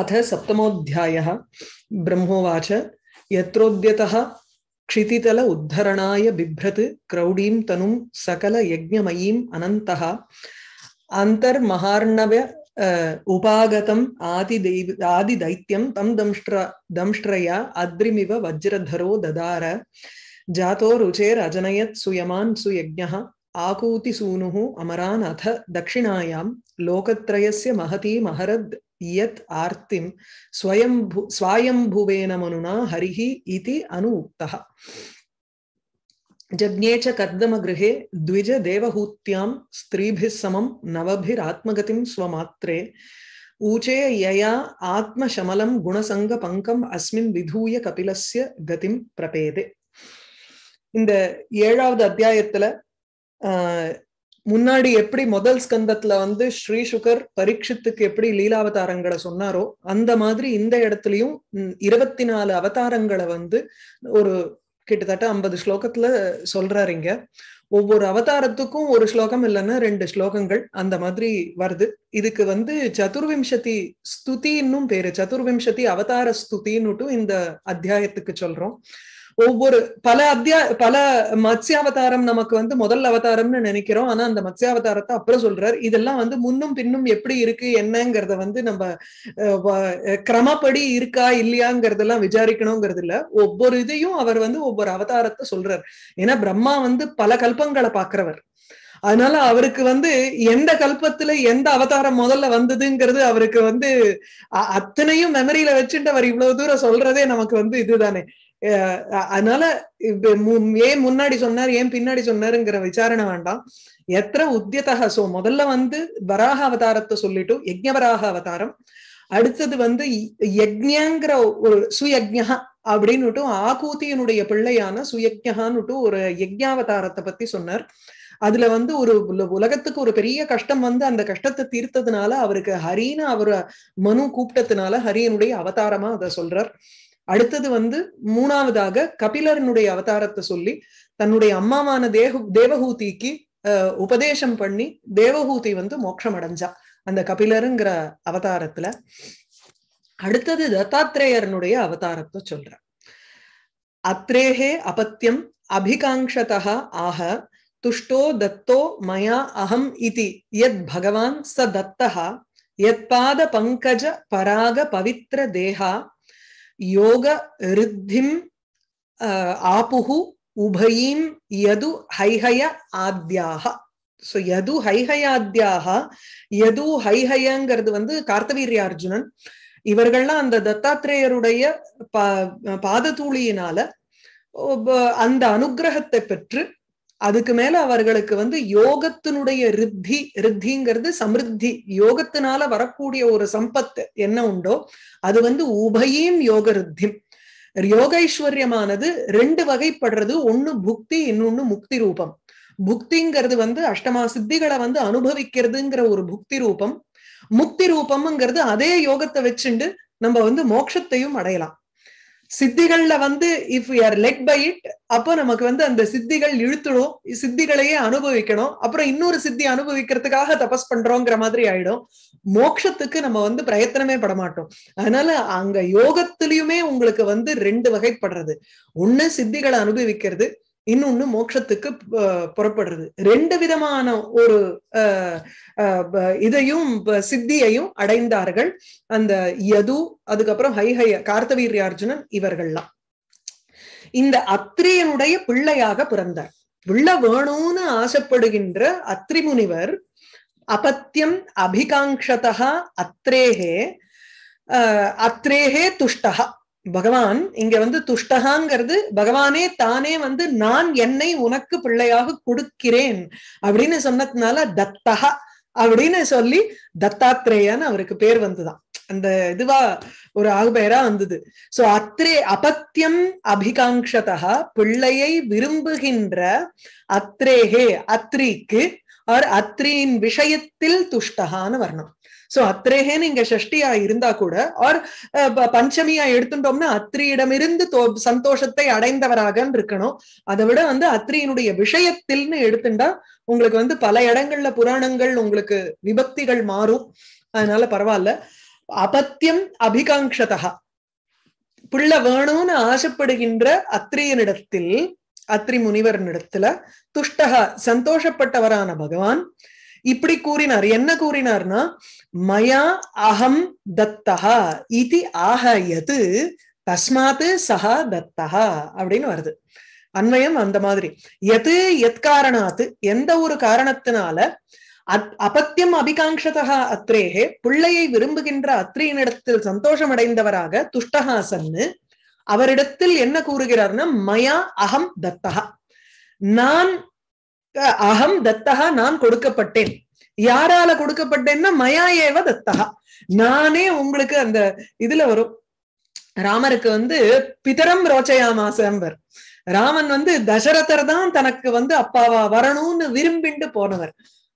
अथ सप्तमोऽध्यायः ब्रह्मोवाच यत्रोद्यतः क्षितितल उद्धरणाय बिभ्रत् क्रौडीं तनुं सकलयज्ञमयीम् अनन्तः आन्तर्महार्णव उपागतम् आदिदैव आदिदैत्यं तं दंष्ट्र दंष्ट्रया अद्रिमिव वज्रधरो ददार जातो रुचेरजनयत् सुयमान् सुयज्ञः आकूतिसूनुः अमरान् अथ दक्षिणायां लोकत्रयस्य महती महरद् यत् आर्तिं स्वयंभु स्वायम्भुवेन मनुना हरिः इति अनुक्तः जज्ञे च कद्दमगृहे द्विजदेवहूत्यां स्त्रीभिः समं नवभिरात्मगतिं स्वमात्रे ऊचे यया आत्मशमलं गुणसङ्गपङ्कम् अस्मिन् विधूय कपिलस्य गतिं प्रपेदे இந்த ஏழாவது அத்தியாயத்துல முன்னாடி எப்படி முதல் ஸ்கந்தத்துல வந்து ஸ்ரீ சுகர் பரீட்சித்துக்கு எப்படி லீலாவதாரங்களை சொன்னாரோ அந்த மாதிரி இந்த இடத்துலயும் இருபத்தி நாலு அவதாரங்களை வந்து ஒரு கிட்டத்தட்ட ஐம்பது ஸ்லோகத்துல சொல்றாரு இங்க ஒவ்வொரு அவதாரத்துக்கும் ஒரு ஸ்லோகம் இல்லைன்னா ரெண்டு ஸ்லோகங்கள் அந்த மாதிரி வருது இதுக்கு வந்து சதுர்விம்சதி ஸ்துதின்னும் பேரு சதுர்விம்சதி அவதார ஸ்துதின்னுட்டும் இந்த அத்தியாயத்துக்கு சொல்றோம் ஒவ்வொரு பல அத்தியா பல மத்ஸ்யாவதாரம் நமக்கு வந்து முதல் அவதாரம்னு நினைக்கிறோம் ஆனா அந்த மத்ஸ்யாவதாரத்தை அப்புறம் சொல்றார் இதெல்லாம் வந்து முன்னும் பின்னும் எப்படி இருக்கு என்னங்கிறத வந்து நம்ம கிரமப்படி இருக்கா இல்லையாங்கிறதெல்லாம் விசாரிக்கணுங்கிறது இல்ல ஒவ்வொரு இதையும் அவர் வந்து ஒவ்வொரு அவதாரத்தை சொல்றார் ஏன்னா பிரம்மா வந்து பல கல்பங்களை பாக்குறவர் அதனால அவருக்கு வந்து எந்த கல்பத்துல எந்த அவதாரம் முதல்ல வந்ததுங்கிறது அவருக்கு வந்து அத்தனையும் மெமரியில வச்சுட்டு அவர் இவ்வளவு தூரம் சொல்றதே நமக்கு வந்து இதுதானே அதனால ஏன் முன்னாடி சொன்னார் ஏன் பின்னாடி சொன்னாருங்கிற விசாரணை வேண்டாம் எத்திர உத்தியதக சோ முதல்ல வந்து வராக அவதாரத்தை சொல்லிட்டும் யஜ்ஞவராக அவதாரம் அடுத்தது வந்து யஜ்யங்கிற ஒரு சுயஜா அப்படின்னுட்டும் ஆகூத்தியனுடைய பிள்ளையான சுயஜ்யான்னுட்டும் ஒரு யஜ்யாவதாரத்தை பத்தி சொன்னார் அதுல வந்து ஒரு உலகத்துக்கு ஒரு பெரிய கஷ்டம் வந்து அந்த கஷ்டத்தை தீர்த்ததுனால அவருக்கு ஹரின்னு அவரை மனு கூப்பிட்டதுனால ஹரியனுடைய அவதாரமா அதை சொல்றார் அடுத்தது வந்து மூணாவதாக கபிலரனுடைய அவதாரத்தை சொல்லி தன்னுடைய அம்மாவான தேவ தேவகூதிக்கு உபதேசம் பண்ணி தேவகூதி வந்து மோட்சம் அடைஞ்சா அந்த கபிலருங்கிற அவதாரத்துல அடுத்தது தத்தாத்ரேயரனுடைய அவதாரத்தை சொல்ற அத்ரேஹே அபத்தியம் அபிகாங்ஷதா ஆக துஷ்டோ தத்தோ மயா அகம் இது எத் பகவான் ச தத்தா எத் பாத பங்கஜ பராக பவித்ர தேகா யோக ரித்திம் ஆப்புகு உபயீம் யது ஹைஹய ஆத்யாக சோ யது ஹைஹயாத்யாக யது ஹைஹயங்கிறது வந்து கார்த்தவீரிய அர்ஜுனன் இவர்கள்லாம் அந்த தத்தாத்திரேயருடைய பாததூளியினால அந்த அனுகிரகத்தை பெற்று அதுக்கு மேல அவர்களுக்கு வந்து யோகத்தினுடைய ரித்தி ரித்திங்கிறது சமிருத்தி யோகத்தினால வரக்கூடிய ஒரு சம்பத்து என்ன உண்டோ அது வந்து உபயீம் யோக ரித்தி யோகைஸ்வர்யமானது ரெண்டு வகைப்படுறது ஒண்ணு புக்தி இன்னொன்னு முக்தி ரூபம் புக்திங்கிறது வந்து அஷ்டமா சித்திகளை வந்து அனுபவிக்கிறதுங்கிற ஒரு புக்தி ரூபம் முக்தி ரூபம்ங்கிறது அதே யோகத்தை வச்சுண்டு நம்ம வந்து மோட்சத்தையும் அடையலாம் சித்திகள்ல வந்து if are led by it அப்போ நமக்கு வந்து அந்த சித்திகள் இழுத்துடும் சித்திகளையே அனுபவிக்கணும் அப்புறம் இன்னொரு சித்தி அனுபவிக்கிறதுக்காக தபஸ் பண்றோங்கிற மாதிரி ஆயிடும் மோட்சத்துக்கு நம்ம வந்து பிரயத்தனமே படமாட்டோம் அதனால அங்க யோகத்திலயுமே உங்களுக்கு வந்து ரெண்டு வகைப்படுறது ஒண்ணு சித்திகளை அனுபவிக்கிறது இன்னொன்னு மோட்சத்துக்கு புறப்படுறது ரெண்டு விதமான ஒரு இதையும் சித்தியையும் அடைந்தார்கள் அந்த யது அதுக்கப்புறம் ஹைஹய கார்த்தவீரியார்ஜுனன் இவர்கள்லாம் இந்த அத்திரியனுடைய பிள்ளையாக பிறந்தார் உள்ள வேணும்னு ஆசைப்படுகின்ற அத்ரிமுனிவர் அபத்தியம் அபிகாங்ஷதா அத்ரேகே அத்ரேகே துஷ்டகா பகவான் இங்க வந்து துஷ்டகாங்கிறது பகவானே தானே வந்து நான் என்னை உனக்கு பிள்ளையாக கொடுக்கிறேன் அப்படின்னு சொன்னதுனால தத்தகா அப்படின்னு சொல்லி தத்தாத்ரேயான்னு அவருக்கு பேர் வந்துதான் அந்த இதுவா ஒரு ஆகுபெயரா வந்தது சோ அத்ரே அபத்தியம் அபிகாங்கதா பிள்ளையை விரும்புகின்ற அத்ரேஹே அத்ரிக்கு ஆர் அத்ரியின் விஷயத்தில் துஷ்டகான்னு வரணும் சோ அத்திரேகேன்னு இங்க ஷஷ்டியா இருந்தா கூட ஆர் பஞ்சமியா எடுத்துட்டோம்னா அத்திரியிடமிருந்து சந்தோஷத்தை அடைந்தவராக இருக்கணும் அதை விட வந்து அத்திரியினுடைய விஷயத்தில்னு எடுத்துட்டா உங்களுக்கு வந்து பல இடங்கள்ல புராணங்கள் உங்களுக்கு விபக்திகள் மாறும் அதனால பரவாயில்ல அபத்தியம் அபிகாங்கதா பிள்ளை வேணும்னு ஆசைப்படுகின்ற அத்திரியனிடத்தில் அத்ரி முனிவரினிடத்துல துஷ்டக சந்தோஷப்பட்டவரான பகவான் இப்படி கூறினார் என்ன கூறினார்னா மயா அகம் தத்தா இது ஆகயது தஸ்மாத்து சஹா தத்தா அப்படின்னு வருது அன்வயம் அந்த மாதிரி எது எத்காரணாத்து எந்த ஒரு காரணத்தினால அத் அபத்தியம் அபிகாங்கதா அத்ரேகே பிள்ளையை விரும்புகின்ற அத்ரியனிடத்தில் சந்தோஷம் அடைந்தவராக துஷ்டஹாசன்னு அவரிடத்தில் என்ன கூறுகிறார்னா மயா அகம் தத்தகா நான் அகம் தத்தகா நான் கொடுக்கப்பட்டேன் யாரால கொடுக்கப்பட்டேன்னா மயா ஏவ தத்தகா நானே உங்களுக்கு அந்த இதுல வரும் ராமருக்கு வந்து பிதரம் ரோச்சையாமாசம்பர் ராமன் வந்து தசரதர் தான் தனக்கு வந்து அப்பாவா வரணும்னு விரும்பிண்டு போனவர்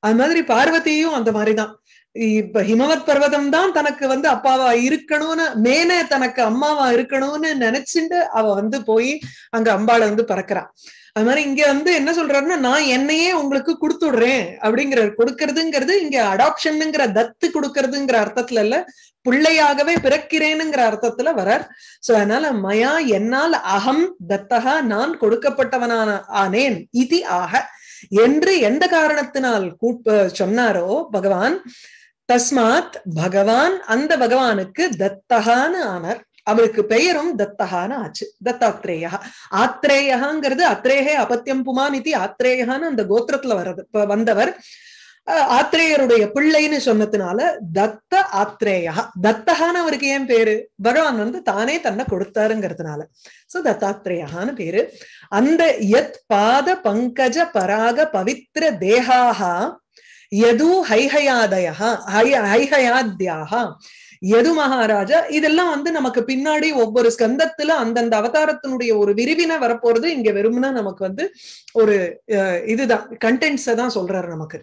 அது மாதிரி பார்வதியும் அந்த மாதிரிதான் இப்ப ஹிமவத் பர்வதம் தான் தனக்கு வந்து அப்பாவா இருக்கணும்னு மேனே தனக்கு அம்மாவா இருக்கணும்னு நினைச்சுட்டு அவ வந்து போய் அங்க அம்பாள வந்து பறக்கிறான் அது மாதிரி இங்க வந்து என்ன சொல்றாருன்னா நான் என்னையே உங்களுக்கு கொடுத்துடுறேன் அப்படிங்கிற கொடுக்கறதுங்கிறது இங்க அடாப்ஷன்ங்கிற தத்து கொடுக்கறதுங்கிற அர்த்தத்துல இல்ல பிள்ளையாகவே பிறக்கிறேனுங்கிற அர்த்தத்துல வரார் சோ அதனால மயா என்னால் அகம் தத்தகா நான் கொடுக்கப்பட்டவனான ஆனேன் இது ஆக என்று எந்த காரணத்தினால் கூப்ப சொன்னாரோ பகவான் தஸ்மாத் பகவான் அந்த பகவானுக்கு தத்தகான்னு ஆனார் அவருக்கு பெயரும் தத்தகான்னு ஆச்சு தத்தாத்ரேயா ஆத்ரேயாங்கிறது அத்ரேகே அபத்தியம் புமான் இது ஆத்ரேயான்னு அந்த கோத்திரத்துல வர்றது வந்தவர் ஆத்ரேயருடைய பிள்ளைன்னு சொன்னதுனால தத்த ஆத்ரேயா தத்தகான்னு அவருக்கு ஏன் பேரு பகவான் வந்து தானே தன்னை கொடுத்தாருங்கிறதுனால சோ தத்தாத்ரேயான்னு பேரு அந்த எத் பாத பங்கஜ பராக பவித்ர தேகாஹா யது ஹைஹயாதயா ஹை ஹைஹயாத்யாக எது மகாராஜா இதெல்லாம் வந்து நமக்கு பின்னாடி ஒவ்வொரு ஸ்கந்தத்துல அந்தந்த அவதாரத்தினுடைய ஒரு விரிவின வரப்போறது இங்க வெறும்னா நமக்கு வந்து ஒரு இதுதான் கண்டென்ட்ஸ தான் சொல்றாரு நமக்கு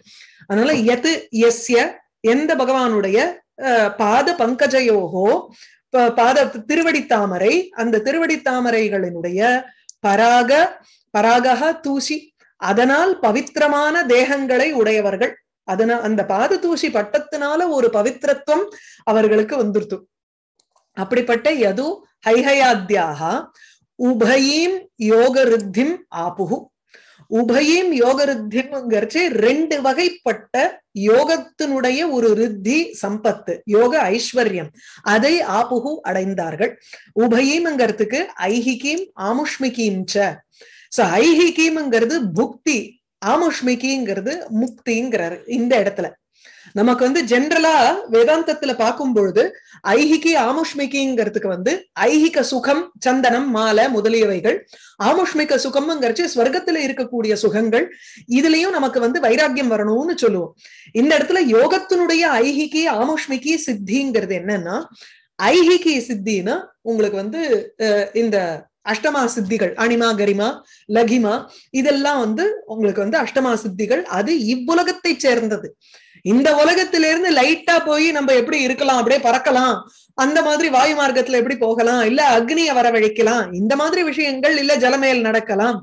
அதனால எது எஸ்ய எந்த பகவானுடைய பாத பங்கஜயோகோ பாத திருவடித்தாமரை அந்த திருவடித்தாமரைகளினுடைய பராக பராகா தூசி அதனால் பவித்திரமான தேகங்களை உடையவர்கள் அதனால அந்த பாத தூசி பட்டத்தினால ஒரு பவித்திரத்துவம் அவர்களுக்கு வந்துருத்து அப்படிப்பட்ட யது ஹைஹயாத்தியாக உபயீம் யோக ரித்திம் ஆபுகு உபயீம் யோக ரித்திம்ங்கிறச்சு ரெண்டு வகைப்பட்ட யோகத்தினுடைய ஒரு ரித்தி சம்பத்து யோக ஐஸ்வர்யம் அதை ஆபுகு அடைந்தார்கள் உபயீம்ங்கிறதுக்கு ஐஹிகீம் ஆமுஷ்மிகீம் ச சோ ஐஹிகீம்ங்கிறது புக்தி ஆமுஷ்மிகிங்கிறது முக்திங்கிறாரு இந்த இடத்துல நமக்கு வந்து ஜென்ரலா வேதாந்தத்துல பார்க்கும் பொழுது ஐஹிகி ஆமுஷ்மிகிங்கிறதுக்கு வந்து ஐஹிக சுகம் சந்தனம் மாலை முதலியவைகள் ஆமுஷ்மிக சுகம்ங்கிறச்சு ஸ்வர்க்கத்துல இருக்கக்கூடிய சுகங்கள் இதுலயும் நமக்கு வந்து வைராக்கியம் வரணும்னு சொல்லுவோம் இந்த இடத்துல யோகத்தினுடைய ஐஹிகி ஆமுஷ்மிகி சித்திங்கிறது என்னன்னா ஐஹிகி சித்தின்னா உங்களுக்கு வந்து இந்த அஷ்டமா சித்திகள் அனிமா கரிமா லகிமா இதெல்லாம் வந்து உங்களுக்கு வந்து அஷ்டமா சித்திகள் அது இவ்வுலகத்தை சேர்ந்தது இந்த உலகத்திலிருந்து லைட்டா போய் நம்ம எப்படி இருக்கலாம் அப்படியே பறக்கலாம் அந்த மாதிரி வாயு மார்க்கத்துல எப்படி போகலாம் இல்ல அக்னியை வரவழைக்கலாம் இந்த மாதிரி விஷயங்கள் இல்ல ஜலமேல் நடக்கலாம்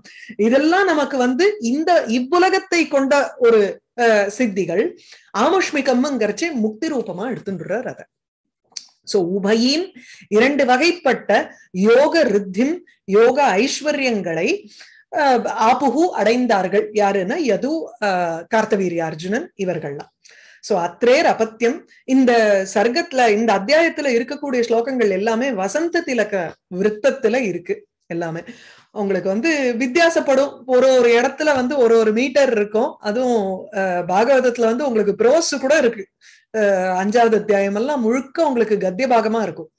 இதெல்லாம் நமக்கு வந்து இந்த இவ்வுலகத்தை கொண்ட ஒரு சித்திகள் ஆமுஷ்மிகம்ங்கிறச்சு முக்தி ரூபமா எடுத்துடுறார் அதை சோ உபயீம் இரண்டு வகைப்பட்ட யோக ரித்திம் யோக ஐஸ்வர்யங்களை ஆபுகு அடைந்தார்கள் யாருன்னா யது கார்த்தவீரிய அர்ஜுனன் இவர்கள்லாம் சோ அத்ரேர் அபத்தியம் இந்த சர்க்கத்துல இந்த அத்தியாயத்துல இருக்கக்கூடிய ஸ்லோகங்கள் எல்லாமே வசந்த திலக விருத்தத்துல இருக்கு எல்லாமே உங்களுக்கு வந்து வித்தியாசப்படும் ஒரு ஒரு இடத்துல வந்து ஒரு ஒரு மீட்டர் இருக்கும் அதுவும் பாகவதத்துல வந்து உங்களுக்கு ப்ரோஸ் கூட இருக்கு அஞ்சாவது அத்தியாயம் எல்லாம் முழுக்க உங்களுக்கு கத்திய பாகமா இருக்கும்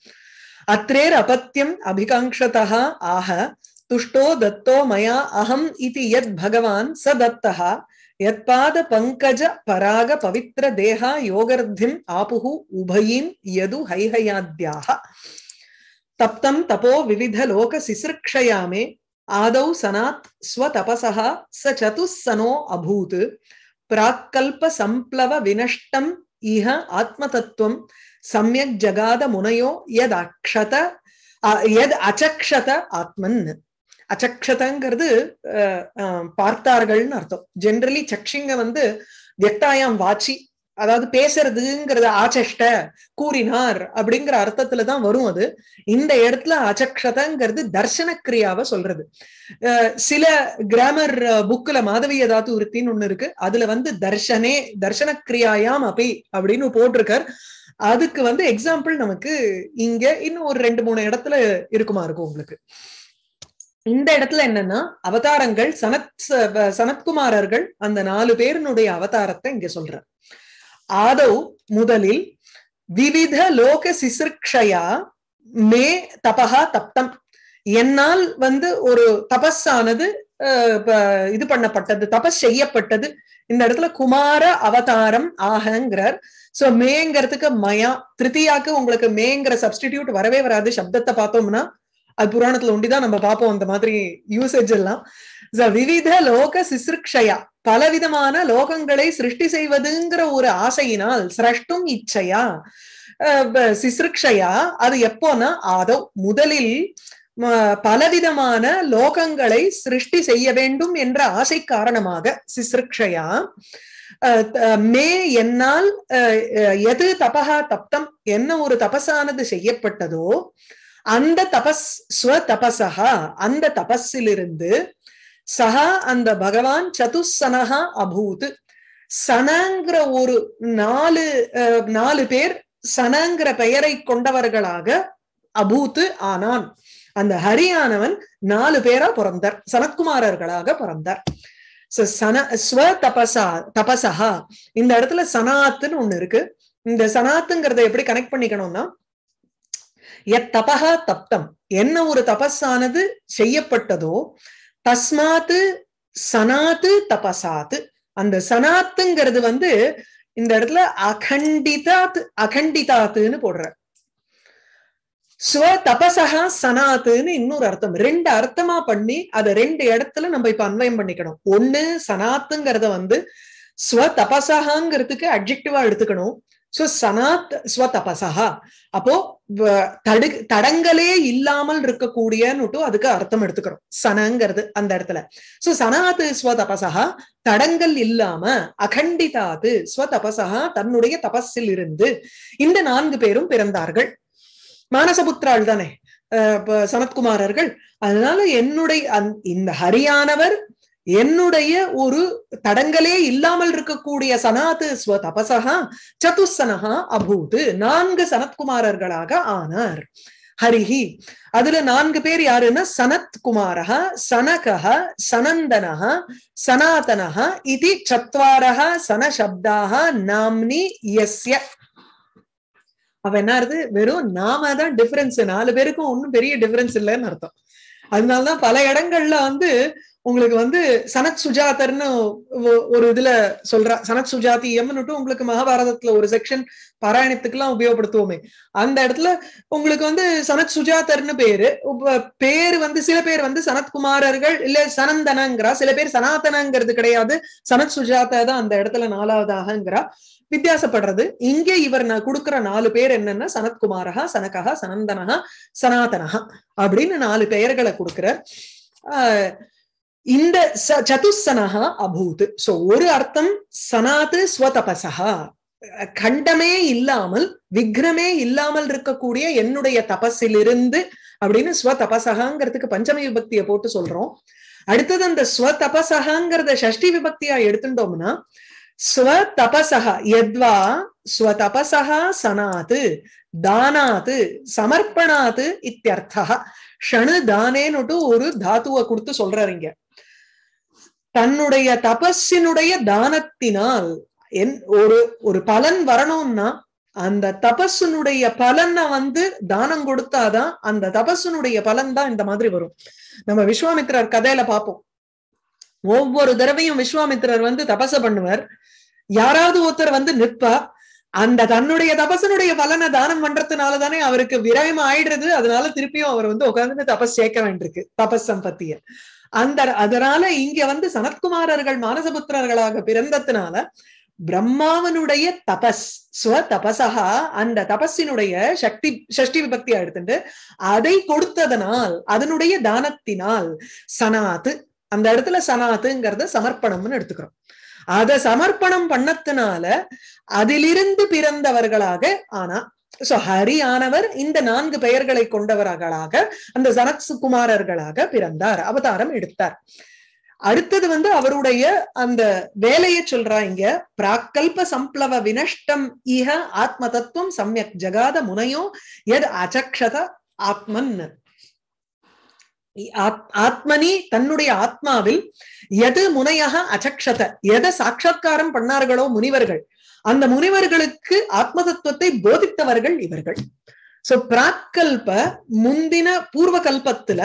அத்ரேர் அபத்தியம் அபிகாங்ஷதா ஆக துஷ்டோ தத்தோ மயா அகம் இது பகவான் यत्पाद पंकज पराग पवित्र देहा योगर्धिम आपुः उभयीं यदु हैहयाद्याः तप्तं तपो विविध लोक सिसृक्षयामे आदौ सनात् स्वतपसः स चतुस्सनो अभूत् प्राक्कल्प संप्लव विनष्टं இஹ ஆத்ம தத்துவம் சமயக் ஜகாத முனையோ எத் அக்ஷத எத் அச்சக்ஷத ஆத்மன் அச்சக்ஷதங்கிறது பார்த்தார்கள்னு அர்த்தம் ஜென்ரலி சக்ஷிங்க வந்து வெட்டாயம் வாச்சி அதாவது பேசுறதுங்கிறத ஆச்சஷ்ட கூறினார் அப்படிங்கிற அர்த்தத்துல தான் வரும் அது இந்த இடத்துல அச்சக்ஷதங்கிறது தர்சன கிரியாவை சொல்றது சில கிராமர் புக்ல மாதவிய தாத்து உருத்தின்னு ஒண்ணு இருக்கு அதுல வந்து தர்ஷனே தர்சன கிரியாயாம் அப்பை அப்படின்னு போட்டிருக்கார் அதுக்கு வந்து எக்ஸாம்பிள் நமக்கு இங்க இன்னும் ஒரு ரெண்டு மூணு இடத்துல இருக்குமா இருக்கும் உங்களுக்கு இந்த இடத்துல என்னன்னா அவதாரங்கள் சனத் சனத்குமாரர்கள் அந்த நாலு பேருனுடைய அவதாரத்தை இங்க சொல்ற ஆதவு முதலில் விவித லோக சிசிருக்ஷயா மே தபா தப்தம் என்னால் வந்து ஒரு தபஸானது இது பண்ணப்பட்டது தபஸ் செய்யப்பட்டது இந்த இடத்துல குமார அவதாரம் ஆகங்கிறார் சோ மேங்கிறதுக்கு மயா திருத்தியாக்கு உங்களுக்கு மேங்கிற சப்ஸ்டிடியூட் வரவே வராது சப்தத்தை பார்த்தோம்னா அது புராணத்துல உண்டிதான் நம்ம பார்ப்போம் அந்த மாதிரி யூசேஜ் எல்லாம் விவித லோக சிசிருக்ஷயா பலவிதமான லோகங்களை சிருஷ்டி செய்வதுங்கிற ஒரு ஆசையினால் சிரஷ்டும் இச்சையா சிசிருக்ஷயா அது எப்போனா அதோ முதலில் பலவிதமான லோகங்களை சிருஷ்டி செய்ய வேண்டும் என்ற ஆசை காரணமாக சிசிருக்ஷயா மே என்னால் எது தபஹா தப்தம் என்ன ஒரு தபஸானது செய்யப்பட்டதோ அந்த தபஸ் ஸ்வ தபசா அந்த தபஸிலிருந்து சஹா அந்த பகவான் சனஹா அபூத் சனங்கிற ஒரு நாலு நாலு பேர் சனங்கிற பெயரை கொண்டவர்களாக அபூத்து ஆனான் அந்த ஹரியானவன் நாலு பேரா பிறந்தார் சனக்குமாரர்களாக பிறந்தார் சன ஸ்வ தபசா தபசஹா இந்த இடத்துல சனாத்துன்னு ஒண்ணு இருக்கு இந்த சனாத்துங்கிறத எப்படி கனெக்ட் பண்ணிக்கணும்னா எத் தபகா தப்தம் என்ன ஒரு தபஸானது செய்யப்பட்டதோ தஸ்மாத்து சனாத்து தபசாத்து அந்த சனாத்துங்கிறது வந்து இந்த இடத்துல அகண்டிதாத் அகண்டிதாத்துன்னு போடுற ஸ்வ தபசா சனாத்துன்னு இன்னொரு அர்த்தம் ரெண்டு அர்த்தமா பண்ணி அதை ரெண்டு இடத்துல நம்ம இப்ப அன்வயம் பண்ணிக்கணும் ஒண்ணு சனாத்துங்கிறத வந்து ஸ்வ தபசகாங்கிறதுக்கு அப்ஜெக்டிவா எடுத்துக்கணும் சோ சனாத் ஸ்வதபசா அப்போ தடு தடங்களே இல்லாமல் இருக்கக்கூடியன்னுட்டு அதுக்கு அர்த்தம் எடுத்துக்கிறோம் சனங்கிறது அந்த இடத்துல சோ சனாத் ஸ்வதபசா தடங்கள் இல்லாம அகண்டிதாது ஸ்வதபசா தன்னுடைய தபஸில் இருந்து இந்த நான்கு பேரும் பிறந்தார்கள் மானசபுத்திராள் தானே சனத்குமாரர்கள் அதனால என்னுடைய இந்த ஹரியானவர் என்னுடைய ஒரு தடங்களே இல்லாமல் இருக்கக்கூடிய சனாத்து ஸ்வ தபசகா சதுசனகா அபூது நான்கு சனத்குமாரர்களாக ஆனார் ஹரிஹி அதுல நான்கு பேர் யாருன்னா சனத்குமாரா சனகஹ சனந்தனஹா சனாதனஹ இது சத்வாரஹா சனசப்தாக நாம்னி எஸ்ய அவ என்ன இருது வெறும் நாம தான் டிஃபரன்ஸ் நாலு பேருக்கும் ஒன்னும் பெரிய டிஃபரன்ஸ் இல்லைன்னு அர்த்தம் அதனாலதான் பல இடங்கள்ல வந்து உங்களுக்கு வந்து சனத் சுஜாதர்னு ஒரு இதுல சொல்ற சனத் சுஜாதி எம்னுட்டு உங்களுக்கு மகாபாரதத்துல ஒரு செக்ஷன் பாராயணத்துக்கு எல்லாம் உபயோகப்படுத்துவோமே அந்த இடத்துல உங்களுக்கு வந்து சனத் சுஜாதர்னு பேரு பேரு வந்து சில பேர் வந்து சனத்குமாரர்கள் இல்ல சனந்தனங்கிறா சில பேர் சனாதனங்கிறது கிடையாது சனத் சுஜாதா தான் அந்த இடத்துல நாலாவதாகங்கிறா வித்தியாசப்படுறது இங்கே இவர் நான் கொடுக்குற நாலு பேர் என்னன்னா சனத்குமாரகா சனகா சனந்தனகா சனாதனகா அப்படின்னு நாலு பெயர்களை கொடுக்குறார் ஆஹ் இந்த சதுசனஹா அபூத் சோ ஒரு அர்த்தம் சனாத்து ஸ்வதபசா கண்டமே இல்லாமல் விக்ரமே இல்லாமல் இருக்கக்கூடிய என்னுடைய தபஸிலிருந்து அப்படின்னு ஸ்வதபசகாங்கிறதுக்கு பஞ்சம விபக்தியை போட்டு சொல்றோம் அடுத்தது அந்த ஸ்வதபசகாங்கிறத ஷஷ்டி விபக்தியா எடுத்துட்டோம்னா ஸ்வதபசகா எத்வா ஸ்வதபசகா சனாத்து தானாத்து சமர்ப்பணாத்து இத்தியர்த்தா ஷணு தானேன்னுட்டு ஒரு தாத்துவ கொடுத்து சொல்றாருங்க தன்னுடைய தபஸினுடைய தானத்தினால் என் ஒரு ஒரு பலன் வரணும்னா அந்த தபசுனுடைய பலனை வந்து தானம் கொடுத்தாதான் அந்த தபசுனுடைய பலன் தான் இந்த மாதிரி வரும் நம்ம விஸ்வாமித்திரர் கதையில பார்ப்போம் ஒவ்வொரு தடவையும் விஸ்வாமித்திரர் வந்து தபச பண்ணுவார் யாராவது ஒருத்தர் வந்து நிற்பா அந்த தன்னுடைய தபசனுடைய பலனை தானம் பண்றதுனால தானே அவருக்கு விரயம் ஆயிடுறது அதனால திருப்பியும் அவர் வந்து உட்காந்து தபஸ் சேர்க்க வேண்டியிருக்கு தபஸ் சம்பத்திய அந்த அதனால இங்க வந்து சனத்குமாரர்கள் மானசபுத்திரர்களாக பிறந்ததுனால பிரம்மாவனுடைய தபஸ் ஸ்வ தபசா அந்த தபஸினுடைய சக்தி சஷ்டி விபக்தியா எடுத்துட்டு அதை கொடுத்ததனால் அதனுடைய தானத்தினால் சனாத்து அந்த இடத்துல சனாத்துங்கிறத சமர்ப்பணம்னு எடுத்துக்கிறோம் அதை சமர்ப்பணம் பண்ணத்தினால அதிலிருந்து பிறந்தவர்களாக ஆனா சோ ஹரியானவர் இந்த நான்கு பெயர்களை கொண்டவர்களாக அந்த சுகுமாரர்களாக பிறந்தார் அவதாரம் எடுத்தார் அடுத்தது வந்து அவருடைய அந்த வேலையை சொல்றா இங்க பிராக்கல்ப சம்ப்ளவ வினஷ்டம் இஹ ஆத்ம தத்துவம் சமயக் ஜகாத முனையோ எத் அச்சத ஆத்மன் ஆத்மனி தன்னுடைய ஆத்மாவில் எது முனையாக அச்சத எதை சாட்சா்காரம் பண்ணார்களோ முனிவர்கள் அந்த முனிவர்களுக்கு ஆத்ம தத்துவத்தை போதித்தவர்கள் இவர்கள் சோ பிராக்கல்ப முந்தின பூர்வ கல்பத்துல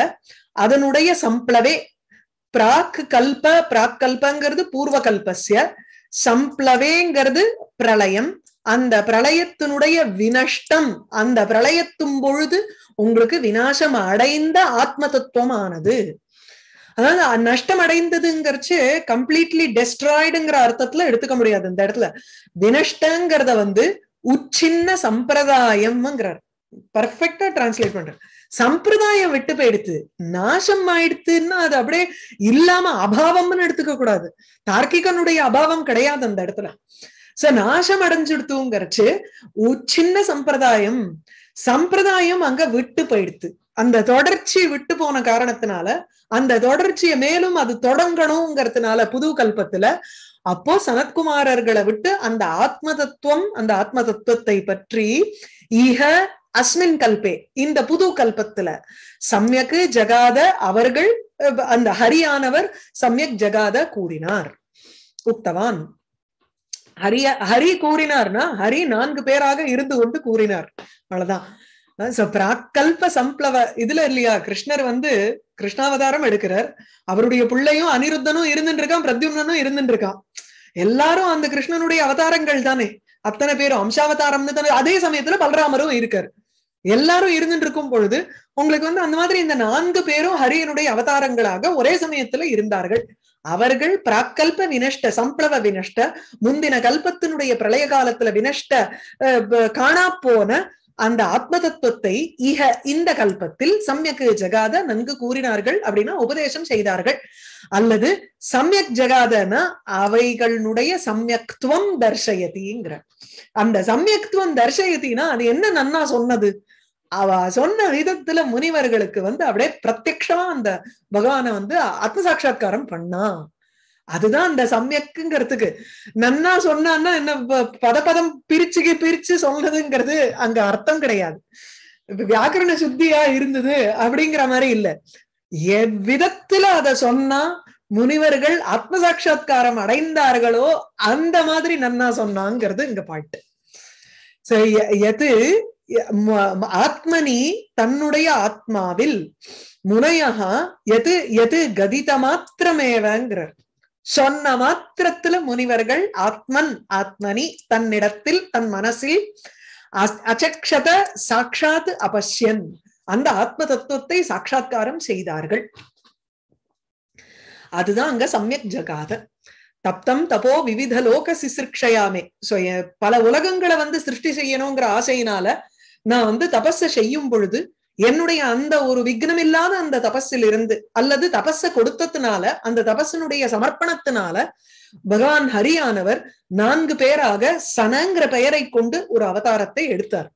அதனுடைய சம்ப்ளவே பிராக் கல்ப பிராக்கல்பங்கிறது பூர்வ கல்பஸ்ய சம்ப்ளவேங்கிறது பிரளயம் அந்த பிரளயத்தினுடைய வினஷ்டம் அந்த பிரளயத்தும் பொழுது உங்களுக்கு வினாசம் அடைந்த ஆத்ம தத்துவமானது அதாவது நஷ்டம் அடைந்ததுங்கிறச்சு கம்ப்ளீட்லி டெஸ்ட்ராய்டுங்கிற அர்த்தத்துல எடுத்துக்க முடியாது இந்த இடத்துல வினஷ்டங்கிறத வந்து உச்சின்ன சம்பிரதாயம்ங்கிறார் பர்ஃபெக்டா டிரான்ஸ்லேட் பண்ற சம்பிரதாயம் விட்டு போயிடுத்து நாசம் ஆயிடுத்துன்னா அது அப்படியே இல்லாம அபாவம்னு எடுத்துக்க கூடாது தார்க்கிகனுடைய அபாவம் கிடையாது அந்த இடத்துல சோ நாசம் அடைஞ்சிடுத்துங்கிறச்சு உச்சின்ன சம்பிரதாயம் சம்பிரதாயம் அங்க விட்டு போயிடுத்து அந்த தொடர்ச்சி விட்டு போன காரணத்தினால அந்த தொடர்ச்சியை மேலும் அது தொடங்கணுங்கிறதுனால புது கல்பத்துல அப்போ சனத்குமாரர்களை விட்டு அந்த ஆத்ம தத்துவம் அந்த ஆத்ம தத்துவத்தை பற்றி ஈக அஸ்மின் கல்பே இந்த புது கல்பத்துல சமயக்கு ஜகாத அவர்கள் அந்த ஹரியானவர் சமயக் ஜகாத கூறினார் உக்தவான் ஹரிய ஹரி கூறினார்னா ஹரி நான்கு பேராக இருந்து கொண்டு கூறினார் அவ்வளவுதான் பிராக்கல்ப சம்ப்ளவ இதுல இல்லையா கிருஷ்ணர் வந்து கிருஷ்ணாவதாரம் எடுக்கிறார் அவருடைய பிள்ளையும் அனிருத்தனும் இருந்துட்டு இருக்கான் பிரத்யும்னனும் இருந்துட்டு இருக்கான் எல்லாரும் அந்த கிருஷ்ணனுடைய அவதாரங்கள் தானே அத்தனை பேரும் அம்சாவதாரம்னு தானே அதே சமயத்துல பலராமரும் இருக்காரு எல்லாரும் இருந்துட்டு இருக்கும் பொழுது உங்களுக்கு வந்து அந்த மாதிரி இந்த நான்கு பேரும் ஹரியனுடைய அவதாரங்களாக ஒரே சமயத்துல இருந்தார்கள் அவர்கள் பிராக்கல்ப வினஷ்ட சம்ப்ளவ வினஷ்ட முந்தின கல்பத்தினுடைய பிரளய காலத்துல வினஷ்ட காணா போன அந்த ஆத்ம தத்துவத்தை இக இந்த கல்பத்தில் சமயக்கு ஜகாத நன்கு கூறினார்கள் அப்படின்னா உபதேசம் செய்தார்கள் அல்லது சமயக் ஜகாதன அவைகளுடைய சமயக்துவம் தர்ஷயதிங்கிற அந்த சம்யக்துவம் தர்ஷயத்தினா அது என்ன நன்னா சொன்னது அவ சொன்ன விதத்துல முனிவர்களுக்கு வந்து அப்படியே பிரத்யக்ஷமா அந்த பகவான வந்து ஆத்ம சாட்சா்காரம் பண்ணா அதுதான் அந்த சமயக்குங்கிறதுக்கு நன்னா சொன்னான்னா என்ன பத பதம் பிரிச்சுக்கு பிரிச்சு சொல்றதுங்கிறது அங்க அர்த்தம் கிடையாது வியாக்கரண சுத்தியா இருந்தது அப்படிங்கிற மாதிரி இல்ல எவ்விதத்துல அத சொன்னா முனிவர்கள் ஆத்ம சாட்சா்காரம் அடைந்தார்களோ அந்த மாதிரி நன்னா சொன்னாங்கிறது இங்க பாட்டு எது ஆத்மனி தன்னுடைய ஆத்மாவில் முனையகா எது எது மாத்திரமேவங்கிறார் சொன்ன மாத்திரத்துல முனிவர்கள் ஆத்மன் ஆத்மனி தன்னிடத்தில் தன் மனசில் அச்சக்ஷத சாட்சாத் அபஷ்யன் அந்த ஆத்ம தத்துவத்தை சாட்சா்காரம் செய்தார்கள் அதுதான் அங்க சமயக் ஜகாத தப்தம் தபோ விவித லோக சிசிருக்ஷயாமே சோ பல உலகங்களை வந்து சிருஷ்டி செய்யணுங்கிற ஆசையினால நான் வந்து தபஸ செய்யும் பொழுது என்னுடைய அந்த ஒரு விக்னம் இல்லாத அந்த தபஸில் இருந்து அல்லது தபஸ கொடுத்ததுனால அந்த தபசனுடைய சமர்ப்பணத்தினால பகவான் ஹரியானவர் நான்கு பேராக சனங்கிற பெயரை கொண்டு ஒரு அவதாரத்தை எடுத்தார்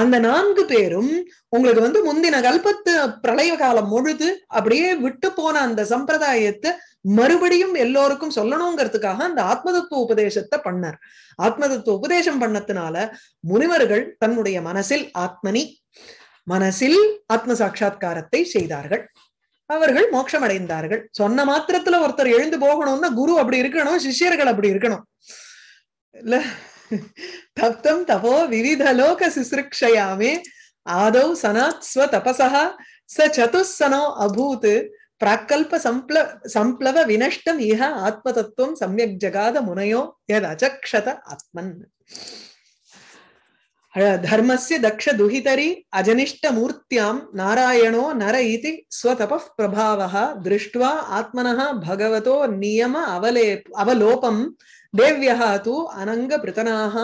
அந்த நான்கு பேரும் உங்களுக்கு வந்து முந்தின கல்பத்து பிரளய காலம் முழுது அப்படியே விட்டு போன அந்த சம்பிரதாயத்தை மறுபடியும் எல்லோருக்கும் சொல்லணுங்கிறதுக்காக அந்த ஆத்மதத்துவ உபதேசத்தை பண்ணார் ஆத்மதத்துவ உபதேசம் பண்ணத்தினால முனிவர்கள் தன்னுடைய மனசில் ஆத்மனி மனசில் ஆத்ம சாட்சா்காரத்தை செய்தார்கள் அவர்கள் மோட்சம் அடைந்தார்கள் சொன்ன மாத்திரத்துல ஒருத்தர் எழுந்து போகணும்னா குரு அப்படி இருக்கணும் சிஷியர்கள் அப்படி இருக்கணும் இல்ல தப்தம் தபோ லோக சிசுருக்ஷயாமே ஆதவ் சனாத் ஸ்வ தபசா ச சதுசனோ அபூத் பிராக்கல்ப சம்ப்ள சம்ப்ளவ வினஷ்டம் இஹ ஆத்ம தத்துவம் சமயக் ஜகாத முனையோ எத் அஜக்ஷத ஆத்மன் தர்மஸ்ய தக்ஷ துஹிதரி அஜனிஷ்ட மூர்த்தியாம் நாராயணோ நர இது ஸ்வதப பிரபாவா திருஷ்டுவா ஆத்மனா பகவதோ நியம அவலே அவலோபம் தேவ்யா தூ அனங்க பிரதனாக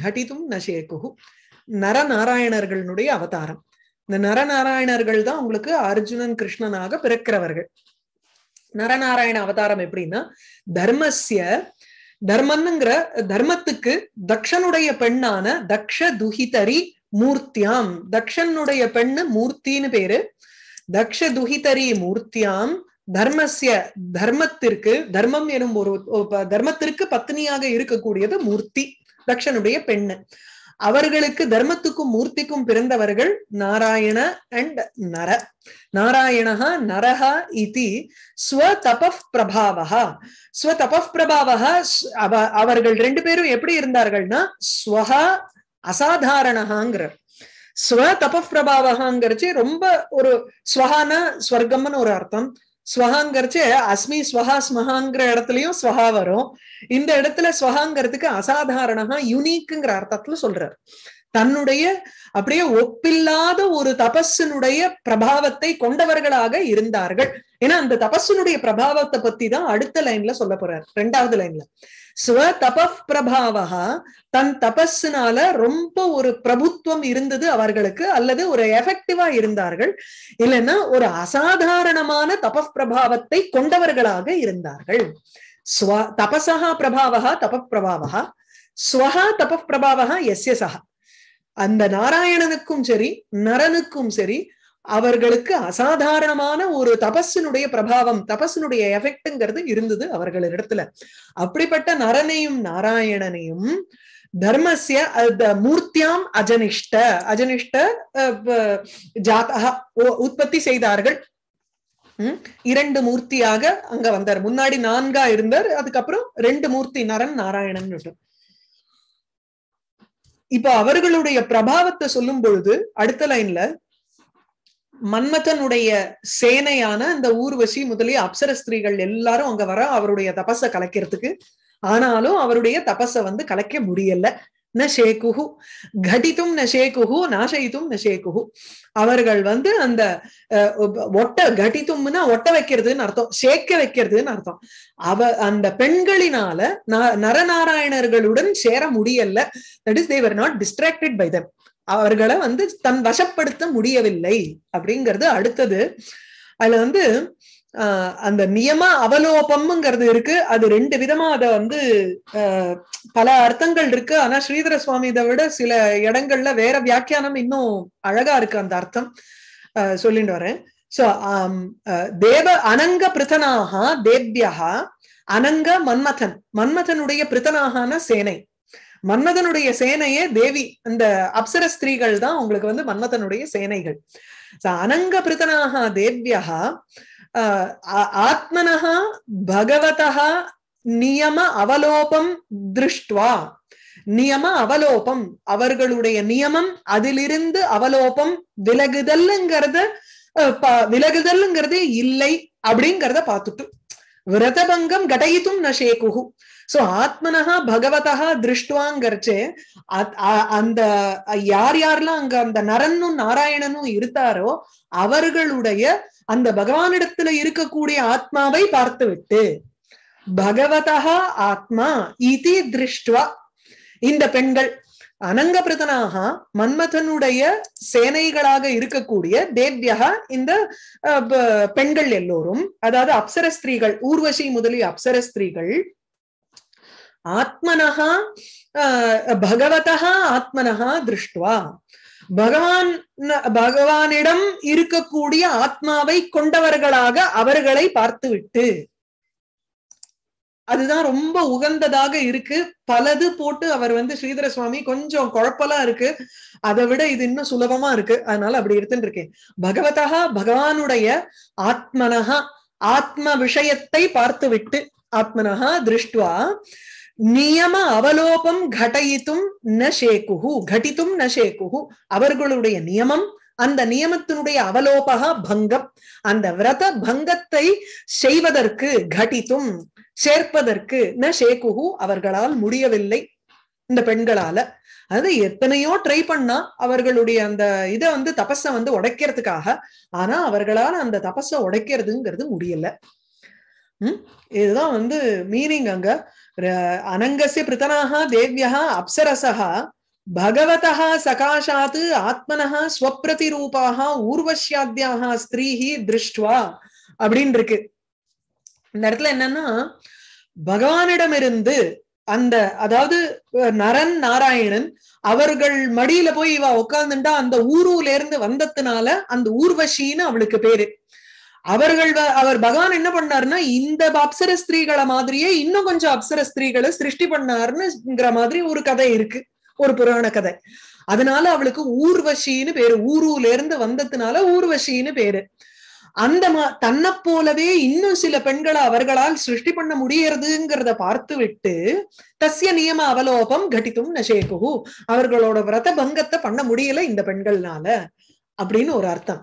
கட்டித்தும் நசேக்கு நரநாராயணர்களுடைய அவதாரம் இந்த நரநாராயணர்கள் தான் உங்களுக்கு அர்ஜுனன் கிருஷ்ணனாக பிறக்கிறவர்கள் நரநாராயண அவதாரம் எப்படின்னா தர்மஸ்ய தர்மன்னுங்கிற தர்மத்துக்கு தக்ஷனுடைய பெண்ணான தக்ஷ துஹிதரி மூர்த்தியாம் தக்ஷனுடைய பெண்ணு மூர்த்தின்னு பேரு தக்ஷ துஹிதரி மூர்த்தியாம் தர்மசிய தர்மத்திற்கு தர்மம் எனும் ஒரு தர்மத்திற்கு பத்னியாக இருக்கக்கூடியது மூர்த்தி தக்ஷனுடைய பெண்ணு அவர்களுக்கு தர்மத்துக்கும் மூர்த்திக்கும் பிறந்தவர்கள் நாராயண அண்ட் நர நாராயணா நரஹா இதி ஸ்வதபிரபாவா ஸ்வதபிரபாவா அவர்கள் ரெண்டு பேரும் எப்படி இருந்தார்கள்னா ஸ்வஹா அசாதாரணஹாங்கிற ஸ்வ ரொம்ப ஒரு ஸ்வஹான ஸ்வர்க்கம்னு ஒரு அர்த்தம் ஸ்வஹாங்கிறச்சு அஸ்மி ஸ்வஹா ஸ்மஹாங்கிற இடத்துலயும் ஸ்வஹா வரும் இந்த இடத்துல ஸ்வஹாங்கிறதுக்கு அசாதாரணமா யுனிக்குங்கிற அர்த்தத்துல சொல்றாரு தன்னுடைய அப்படியே ஒப்பில்லாத ஒரு தபஸினுடைய பிரபாவத்தை கொண்டவர்களாக இருந்தார்கள் ஏன்னா அந்த தபஸினுடைய பிரபாவத்தை பத்தி தான் அடுத்த லைன்ல சொல்ல போறாரு ரெண்டாவது லைன்ல பிரபாவா தன் தபஸ்னால ரொம்ப ஒரு பிரபுத்துவம் இருந்தது அவர்களுக்கு அல்லது ஒரு எஃபெக்டிவா இருந்தார்கள் இல்லைன்னா ஒரு அசாதாரணமான பிரபாவத்தை கொண்டவர்களாக இருந்தார்கள் ஸ்வ தபசா பிரபாவா தபப்பிரபாவா ஸ்வஹா தபப்பிரபாவா எஸ் சஹா அந்த நாராயணனுக்கும் சரி நரனுக்கும் சரி அவர்களுக்கு அசாதாரணமான ஒரு தபஸினுடைய பிரபாவம் தபஸினுடைய எஃபெக்ட்ங்கிறது இருந்தது அவர்களிடத்துல அப்படிப்பட்ட நரனையும் நாராயணனையும் தர்மசிய மூர்த்தியாம் அஜனிஷ்ட அஜனிஷ்ட ஜாத்தகா உற்பத்தி செய்தார்கள் இரண்டு மூர்த்தியாக அங்க வந்தார் முன்னாடி நான்கா இருந்தார் அதுக்கப்புறம் ரெண்டு மூர்த்தி நரன் நாராயணன் இப்ப அவர்களுடைய பிரபாவத்தை சொல்லும் பொழுது அடுத்த லைன்ல மன்மதனுடைய சேனையான அந்த ஊர்வசி முதலிய அப்சர ஸ்திரீகள் எல்லாரும் அங்க வர அவருடைய தபஸை கலைக்கிறதுக்கு ஆனாலும் அவருடைய தபஸை வந்து கலைக்க முடியல நஷேகுஹு கடித்தும் நஷேகுஹு நாசயித்தும் நஷேகுஹு அவர்கள் வந்து அந்த ஒட்ட கடித்தும்னா ஒட்ட வைக்கிறதுன்னு அர்த்தம் சேக்க வைக்கிறதுன்னு அர்த்தம் அவ அந்த பெண்களினால நரநாராயணர்களுடன் சேர முடியல that is they are not distracted by them அவர்களை வந்து தன் வசப்படுத்த முடியவில்லை அப்படிங்கிறது அடுத்தது அதுல வந்து அந்த நியம அவலோபம்ங்கிறது இருக்கு அது ரெண்டு விதமா அத வந்து பல அர்த்தங்கள் இருக்கு ஆனா ஸ்ரீதர சுவாமி இதை விட சில இடங்கள்ல வேற வியாக்கியானம் இன்னும் அழகா இருக்கு அந்த அர்த்தம் சொல்லிட்டு வரேன் சோ தேவ அனங்க பிரித்தனாக தேவ்யா அனங்க மன்மதன் மன்மதனுடைய பிரித்தனாகன சேனை மன்மதனுடைய சேனையே தேவி அந்த அப்சர ஸ்திரீகள் தான் உங்களுக்கு வந்து மன்மதனுடைய சேனைகள் அனங்க பிரதனாக தேவியா ஆத்மனா பகவதா நியம அவலோபம் திருஷ்டுவா நியம அவலோபம் அவர்களுடைய நியமம் அதிலிருந்து அவலோபம் விலகுதல்ங்கிறத விலகுதல்ங்கிறதே இல்லை அப்படிங்கிறத பார்த்துட்டு விரதபங்கம் கடையிதும் நஷேகுகு சோ ஆத்மனஹா பகவதா திருஷ்டுவாங்கறச்சே அந்த யார் யாரெல்லாம் அங்க அந்த நரனும் நாராயணனும் இருந்தாரோ அவர்களுடைய அந்த பகவானிடத்துல இருக்கக்கூடிய ஆத்மாவை பார்த்து விட்டு பகவதா ஆத்மா இது திருஷ்டுவா இந்த பெண்கள் அனங்கபிரதனாக மன்மதனுடைய சேனைகளாக இருக்கக்கூடிய தேவ்யா இந்த பெண்கள் எல்லோரும் அதாவது அப்சர ஸ்திரீகள் ஊர்வசி முதலிய அப்சர ஸ்திரீகள் ஆத்மனः பகவதா ஆத்மனகா திருஷ்டுவா பகவான் பகவானிடம் இருக்கக்கூடிய ஆத்மாவை கொண்டவர்களாக அவர்களை பார்த்து விட்டு அதுதான் ரொம்ப உகந்ததாக இருக்கு பலது போட்டு அவர் வந்து ஸ்ரீதர சுவாமி கொஞ்சம் குழப்பலா இருக்கு அதை விட இது இன்னும் சுலபமா இருக்கு அதனால அப்படி எடுத்துட்டு இருக்கேன் பகவதா பகவானுடைய ஆத்மனகா ஆத்ம விஷயத்தை பார்த்து விட்டு ஆத்மனகா திருஷ்டுவா நியம அவலோபம் கடயித்தும் ந சேக்குஹு கட்டித்தும் ந சேக்குஹு அவர்களுடைய நியமம் அந்த நியமத்தினுடைய அவலோபக பங்கம் அந்த விரத பங்கத்தை செய்வதற்கு கட்டித்தும் சேர்ப்பதற்கு ந சேக்குஹு அவர்களால் முடியவில்லை இந்த பெண்களால அது எத்தனையோ ட்ரை பண்ணா அவர்களுடைய அந்த இதை வந்து தபச வந்து உடைக்கிறதுக்காக ஆனா அவர்களால அந்த தபச உடைக்கிறதுங்கிறது முடியல உம் இதுதான் வந்து மீனிங் அங்க அனங்கசிய பிரித்தனாக தேவியா அப்சரசா பகவதா சகாஷாத் ஆத்மனா ஸ்வப்ரதி ரூபாக ஊர்வசியாத்யாக ஸ்திரீஹி திருஷ்டுவா அப்படின்னு இருக்கு இந்த இடத்துல என்னன்னா பகவானிடமிருந்து அந்த அதாவது நரன் நாராயணன் அவர்கள் மடியில போய் இவ உட்கார்ந்துட்டா அந்த ஊருல இருந்து வந்ததுனால அந்த ஊர்வசின்னு அவளுக்கு பேரு அவர்கள் அவர் பகவான் என்ன பண்ணாருன்னா இந்த அப்சர ஸ்திரீகளை மாதிரியே இன்னும் கொஞ்சம் அப்சர ஸ்திரீகளை சிருஷ்டி பண்ணாருன்னுங்கிற மாதிரி ஒரு கதை இருக்கு ஒரு புராண கதை அதனால அவளுக்கு ஊர்வசின்னு பேரு ஊருல இருந்து வந்ததுனால ஊர்வசின்னு பேரு அந்த மா தன்னை போலவே இன்னும் சில பெண்களை அவர்களால் சிருஷ்டி பண்ண முடியறதுங்கிறத பார்த்து விட்டு தசிய நியம அவலோபம் கட்டித்தும் நஷேகுஹு அவர்களோட விரத பங்கத்தை பண்ண முடியல இந்த பெண்கள்னால அப்படின்னு ஒரு அர்த்தம்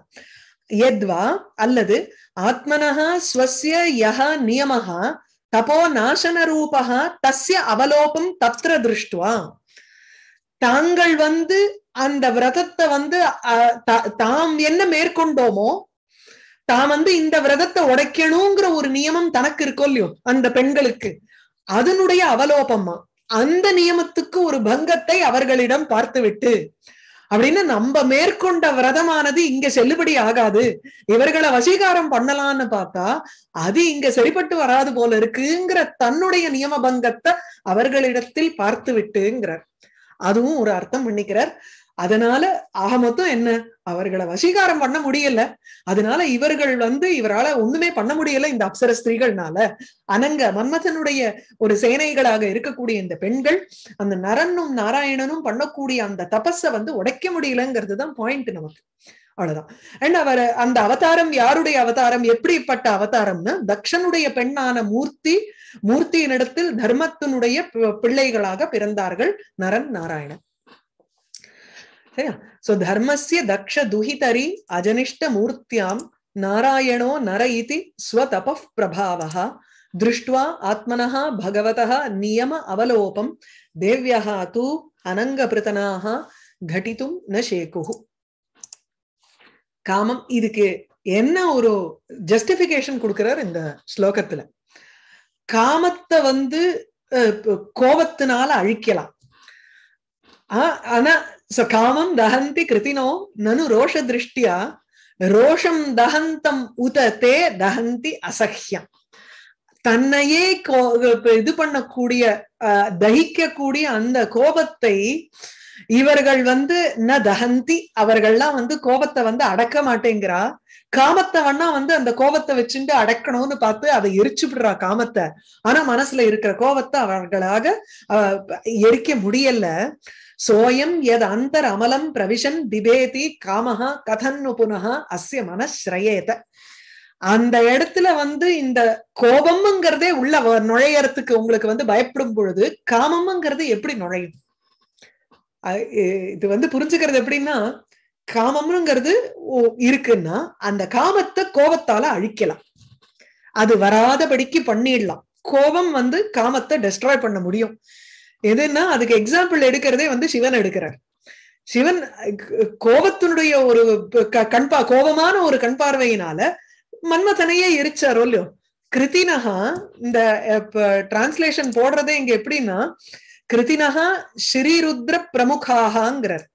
எத்வா அல்லது ஆத்மனஹா ஸ்வசிய யஹ நியமஹா தபோ நாசன ரூபகா தஸ்ய அவலோபம் தத்ர திருஷ்டுவா தாங்கள் வந்து அந்த விரதத்தை வந்து தாம் என்ன மேற்கொண்டோமோ தாம் வந்து இந்த விரதத்தை உடைக்கணுங்கிற ஒரு நியமம் தனக்கு இருக்கோ இல்லையோ அந்த பெண்களுக்கு அதனுடைய அவலோபமா அந்த நியமத்துக்கு ஒரு பங்கத்தை அவர்களிடம் பார்த்துவிட்டு அப்படின்னு நம்ம மேற்கொண்ட விரதமானது இங்க செல்லுபடி ஆகாது இவர்களை வசீகாரம் பண்ணலாம்னு பார்த்தா அது இங்க சரிப்பட்டு வராது போல இருக்குங்கிற தன்னுடைய நியமபங்கத்தை அவர்களிடத்தில் பார்த்து விட்டுங்கிறார் அதுவும் ஒரு அர்த்தம் பண்ணிக்கிறார் அதனால ஆக மொத்தம் என்ன அவர்களை வசீகாரம் பண்ண முடியல அதனால இவர்கள் வந்து இவரால ஒண்ணுமே பண்ண முடியல இந்த அப்சர ஸ்திரீகள்னால அனங்க மன்மதனுடைய ஒரு சேனைகளாக இருக்கக்கூடிய இந்த பெண்கள் அந்த நரனும் நாராயணனும் பண்ணக்கூடிய அந்த தபஸ வந்து உடைக்க முடியலங்கிறது தான் பாயிண்ட் நமக்கு அவ்வளவுதான் அண்ட் அவர் அந்த அவதாரம் யாருடைய அவதாரம் எப்படிப்பட்ட அவதாரம்னு தக்ஷனுடைய பெண்ணான மூர்த்தி மூர்த்தியினிடத்தில் தர்மத்தினுடைய பிள்ளைகளாக பிறந்தார்கள் நரன் நாராயணன் சோ தர்மசிய தக்ஷ துஹிதரி அஜனிஷ்ட மூர்த்தியாம் நாராயணோ நர இதி ஸ்வதப பிரபாவா திருஷ்டுவா ஆத்மனா பகவதா நியம அவலோபம் தேவியா தூ அனங்கபிருதனாக கட்டிதும் நசேகுஹு காமம் இதுக்கு என்ன ஒரு ஜஸ்டிபிகேஷன் கொடுக்கிறார் இந்த ஸ்லோகத்துல காமத்தை வந்து கோபத்தினால அழிக்கலாம் ஆனா சோ காமம் தஹந்தி கிருத்தினோ நனு ரோஷ திருஷ்டியா ரோஷம் தஹந்தம் உத தே தகந்தி அசஹ்யம் தன்னையே இது பண்ணக்கூடிய தகிக்கக்கூடிய அந்த கோபத்தை இவர்கள் வந்து ந தஹந்தி அவர்கள்லாம் வந்து கோபத்தை வந்து அடக்க மாட்டேங்கிறா காமத்தை வந்து அந்த கோபத்தை வச்சுட்டு அடக்கணும்னு பார்த்து அதை எரிச்சு விடுறா காமத்தை ஆனா மனசுல இருக்கிற கோபத்தை அவர்களாக எரிக்க முடியல சோயம் எது அந்தர் அமலம் பிரவிஷன் பிபேதி காமஹா கதன்னு புனகா அஸ்ய மனஸ்ரயேத அந்த இடத்துல வந்து இந்த கோபம்ங்கிறதே உள்ள நுழையறதுக்கு உங்களுக்கு வந்து பயப்படும் பொழுது காமம்ங்கிறது எப்படி நுழையும் இது வந்து புரிஞ்சுக்கிறது எப்படின்னா காமம்ங்கிறது இருக்குன்னா அந்த காமத்தை கோபத்தால அழிக்கலாம் அது வராதபடிக்கு பண்ணிடலாம் கோபம் வந்து காமத்தை டெஸ்ட்ராய் பண்ண முடியும் எதுன்னா அதுக்கு எக்ஸாம்பிள் எடுக்கிறதே வந்து சிவன் எடுக்கிறார் சிவன் கோபத்தினுடைய ஒரு கண்பா கோபமான ஒரு கண் பார்வையினால மன்மதனையே எரிச்சாரோ இல்லையோ கிருத்தினகா இந்த டிரான்ஸ்லேஷன் போடுறதே இங்க எப்படின்னா கிருத்தினகா ஸ்ரீருத்ர பிரமுகாகாங்கிறார்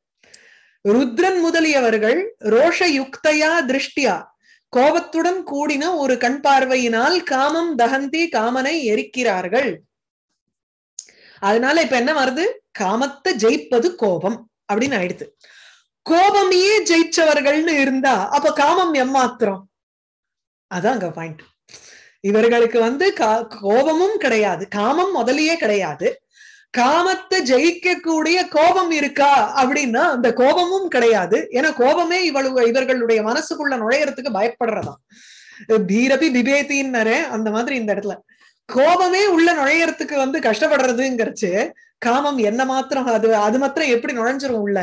ருத்ரன் முதலியவர்கள் ரோஷ யுக்தையா திருஷ்டியா கோபத்துடன் கூடின ஒரு கண் பார்வையினால் காமம் தகந்தி காமனை எரிக்கிறார்கள் அதனால இப்ப என்ன வருது காமத்தை ஜெயிப்பது கோபம் அப்படின்னு ஆயிடுது கோபமையே ஜெயிச்சவர்கள்னு இருந்தா அப்ப காமம் எம்மாத்திரம் அதான் அங்க பாயிண்ட் இவர்களுக்கு வந்து கோபமும் கிடையாது காமம் முதலியே கிடையாது காமத்தை ஜெயிக்கக்கூடிய கோபம் இருக்கா அப்படின்னா அந்த கோபமும் கிடையாது ஏன்னா கோபமே இவளு இவர்களுடைய மனசுக்குள்ள நுழையறதுக்கு பயப்படுறதா பீரபி பிபேத்தின்னு அந்த மாதிரி இந்த இடத்துல கோபமே உள்ள நுழையறதுக்கு வந்து கஷ்டப்படுறதுங்கிறச்சு காமம் என்ன மாத்திரம் அது அது மாத்திரம் எப்படி நுழைஞ்சிரும் உள்ள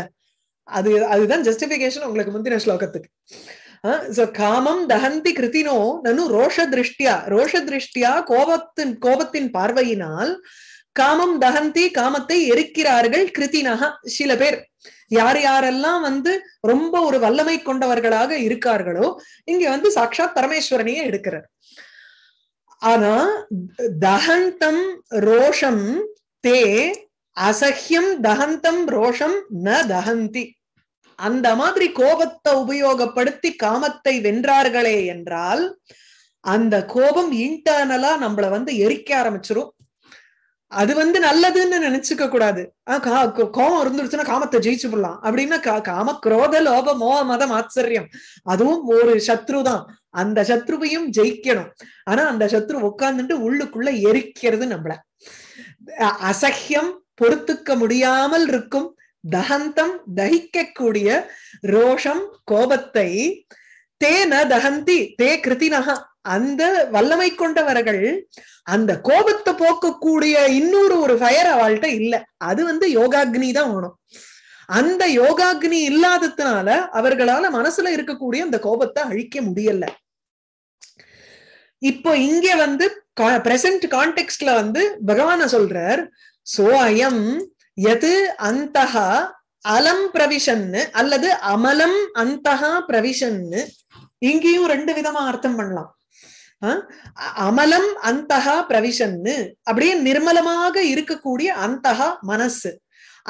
அது அதுதான் ஜஸ்டிபிகேஷன் உங்களுக்கு முந்தின ஸ்லோகத்துக்கு காமம் தகந்தி கிருத்தினோ நனு ரோஷ திருஷ்டியா ரோஷ திருஷ்டியா கோபத்தின் கோபத்தின் பார்வையினால் காமம் தகந்தி காமத்தை எரிக்கிறார்கள் கிருத்தினக சில பேர் யார் யாரெல்லாம் வந்து ரொம்ப ஒரு வல்லமை கொண்டவர்களாக இருக்கார்களோ இங்க வந்து சாட்சாத் பரமேஸ்வரனையே எடுக்கிறார் ஆனா தகந்தம் ரோஷம் தே அசஹ்யம் தகந்தம் ரோஷம் ந தகந்தி அந்த மாதிரி கோபத்தை உபயோகப்படுத்தி காமத்தை வென்றார்களே என்றால் அந்த கோபம் இன்டர்னலா நம்மள வந்து எரிக்க ஆரம்பிச்சிரும் அது வந்து நல்லதுன்னு நினைச்சுக்க கூடாது கோபம் இருந்துருச்சுன்னா காமத்தை ஜெயிச்சு போடலாம் அப்படின்னா காம குரோத லோப மோக மதம் ஆச்சரியம் அதுவும் ஒரு சத்ரு தான் அந்த சத்ருவையும் ஜெயிக்கணும் ஆனா அந்த சத்ரு உட்கார்ந்துட்டு உள்ளுக்குள்ள எரிக்கிறது நம்மள அசஹ்யம் பொறுத்துக்க முடியாமல் இருக்கும் தகந்தம் தகிக்கக்கூடிய ரோஷம் கோபத்தை தேன தகந்தி தே கிருத்தினகா அந்த வல்லமை கொண்டவர்கள் அந்த கோபத்தை போக்கக்கூடிய இன்னொரு ஒரு ஃபயர் அவள்கிட்ட இல்ல அது வந்து யோகாக்னி தான் வேணும் அந்த யோகாக்னி இல்லாததுனால அவர்களால மனசுல இருக்கக்கூடிய அந்த கோபத்தை அழிக்க முடியல இப்போ இங்க வந்து பிரசன்ட் கான்டெக்ட்ல வந்து பகவான சொல்றார் சோ அயம் எது அந்தஹா அலம் பிரவிஷன்னு அல்லது அமலம் அந்த பிரவிஷன்னு இங்கேயும் ரெண்டு விதமா அர்த்தம் பண்ணலாம் அமலம் அந்தஹா பிரவிஷன்னு அப்படியே நிர்மலமாக இருக்கக்கூடிய அந்தஹா மனசு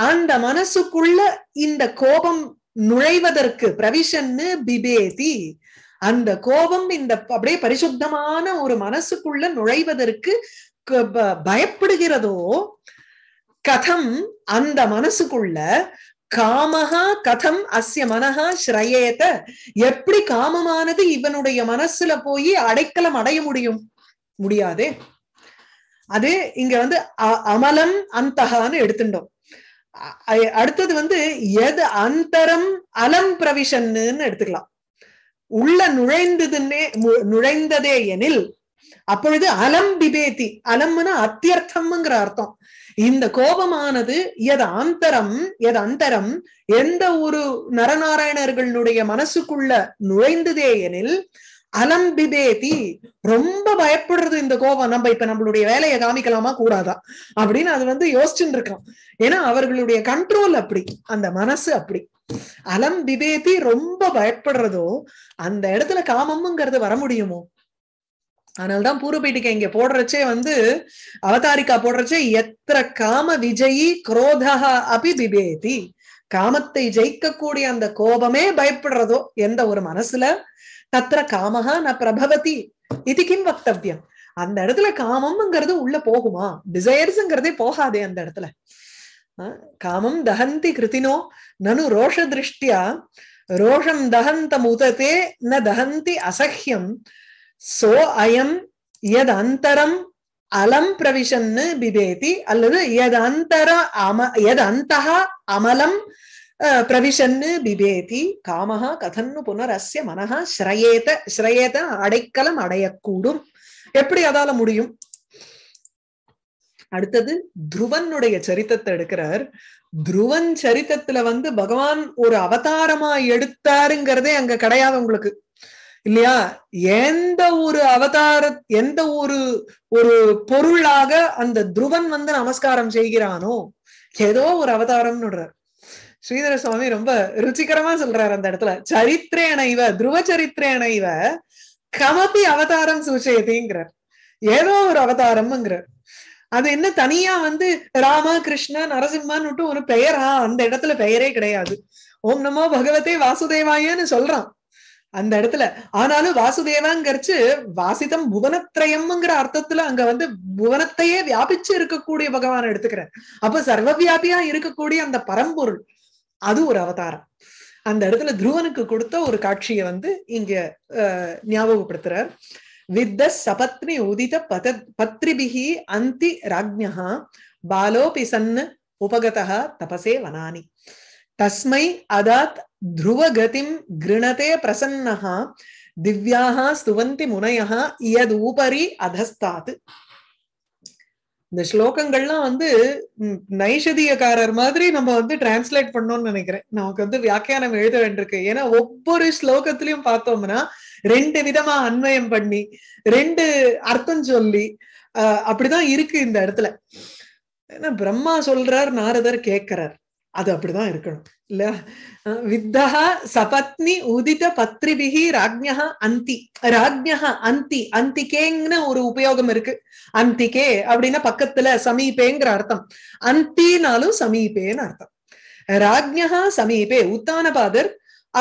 அந்த மனசுக்குள்ள இந்த கோபம் நுழைவதற்கு பிரவிஷன்னு பிபேதி அந்த கோபம் இந்த அப்படியே பரிசுத்தமான ஒரு மனசுக்குள்ள நுழைவதற்கு பயப்படுகிறதோ கதம் அந்த மனசுக்குள்ள காமகா கதம் அஸ்ய மனஹா ஸ்ரயேத எப்படி காமமானது இவனுடைய மனசுல போய் அடைக்கலம் அடைய முடியும் முடியாது அது இங்க வந்து அமலம் அந்தகான்னு எடுத்துட்டோம் அடுத்தது வந்து எது அந்தரம் அலம் பிரவிஷன்னு எடுத்துக்கலாம் உள்ள நுழைந்ததுன்னே நுழைந்ததே எனில் அப்பொழுது அலம் பிபேதி அலம்னா அத்தியர்த்தம்ங்கிற அர்த்தம் இந்த கோபமானது எது அந்தரம் எது அந்தரம் எந்த ஒரு நரநாராயணர்களுடைய மனசுக்குள்ள நுழைந்ததே எனில் அலம் பிபேதி ரொம்ப பயப்படுறது இந்த கோபம் நம்ம இப்ப நம்மளுடைய வேலையை காமிக்கலாமா கூடாதா அப்படின்னு அது வந்து யோசிச்சுட்டு இருக்கோம் ஏன்னா அவர்களுடைய கண்ட்ரோல் அப்படி அந்த மனசு அப்படி அலம் பிபேதி ரொம்ப பயப்படுறதோ அந்த இடத்துல காமம்ங்கிறது வர முடியுமோ அதனால்தான் பூர்வபீட்டிகை இங்க போடுறச்சே வந்து அவதாரிக்கா போடுறச்சே எத்திர காம விஜயி குரோதா அபி பிபேதி காமத்தை ஜெயிக்கக்கூடிய அந்த கோபமே பயப்படுறதோ எந்த ஒரு மனசுல தத்திர காமஹா ந பிரபவதி இது கிம் வக்தவியம் அந்த இடத்துல காமம்ங்கிறது உள்ள போகுமா டிசையர்ஸ்ங்கிறதே போகாதே அந்த இடத்துல காமம் தகந்தி கிருத்தினோ நனு ரோஷ திருஷ்டியா ரோஷம் தகந்தம் உததே ந தகந்தி அசஹ்யம் சோ அயம் எத் அந்தரம் அலம் பிரவிஷன்னு பிபேதி அல்லது எத் அம எத் அமலம் பிரவிஷன்னு பிபேதி காமஹா கதன்னு புனரஸ்ய மனஹா ஸ்ரயேத ஸ்ரயேத அடைக்கலம் அடையக்கூடும் எப்படி அதால முடியும் அடுத்தது துருவனுடைய சரித்திரத்தை எடுக்கிறார் துருவன் சரித்திரத்துல வந்து பகவான் ஒரு அவதாரமா எடுத்தாருங்கிறதே அங்க கிடையாது உங்களுக்கு இல்லையா எந்த ஒரு அவதார எந்த ஒரு ஒரு பொருளாக அந்த துருவன் வந்து நமஸ்காரம் செய்கிறானோ ஏதோ ஒரு அவதாரம்னு ஸ்ரீதர சுவாமி ரொம்ப ருச்சிகரமா சொல்றாரு அந்த இடத்துல சரித்திரேன இவ துருவ சரித்திரேன இவ கமபி அவதாரம் சூச்சயதிங்கிறார் ஏதோ ஒரு அவதாரம்ங்கிறார் அது என்ன தனியா வந்து ராம கிருஷ்ணா நரசிம்மான்னு விட்டு ஒரு பெயரா அந்த இடத்துல பெயரே கிடையாது ஓம் நமோ பகவதே வாசுதேவாயன்னு சொல்றான் அந்த இடத்துல ஆனாலும் வாசுதேவாங்கிறச்சு வாசிதம் புவனத்திரயம்ங்கிற அர்த்தத்துல அங்க வந்து புவனத்தையே வியாபிச்சு இருக்கக்கூடிய பகவான் எடுத்துக்கிறேன் அப்ப சர்வவியாபியா இருக்கக்கூடிய அந்த பரம்பொருள் அது ஒரு அவதாரம் அந்த இடத்துல துருவனுக்கு கொடுத்த ஒரு காட்சியை வந்து இங்க ஞாபகப்படுத்துறார் विद्ध सपत्नि उदित पत पत्रिभिः अन्ति राज्ञः बालोऽपि सन् उपगतः तपसे वनानि तस्मै अदात् ध्रुवगतिं गृणते प्रसन्नः दिव्याः स्तुवन्ति முனையः உபரி அதஸ்தாத் இந்த ஸ்லோகங்கள்லாம் வந்து நைஷதியக்காரர் மாதிரி நம்ம வந்து டிரான்ஸ்லேட் பண்ணோம்னு நினைக்கிறேன் நமக்கு வந்து வியாக்கியானம் எழுத வேண்டியிருக்கு ஏன்னா ஒவ்வொரு ஸ்லோகத்திலையும் பார்த்தோம்னா ரெண்டு விதமா அன்வயம் பண்ணி ரெண்டு அர்த்தம் சொல்லி அஹ் அப்படிதான் இருக்கு இந்த இடத்துல ஏன்னா பிரம்மா சொல்றார் நாரதர் கேட்கிறார் அது அப்படிதான் இருக்கணும் இல்ல வித்தா சபத்னி உதித பத்ரிபிகி ராஜ்யா அந்தி ராஜ்யா அந்தி அந்திகேங்கன்னு ஒரு உபயோகம் இருக்கு அந்திகே அப்படின்னா பக்கத்துல சமீபேங்கிற அர்த்தம் அந்தினாலும் சமீபேன்னு அர்த்தம் ராஜ்யா சமீபே உத்தானபாதர்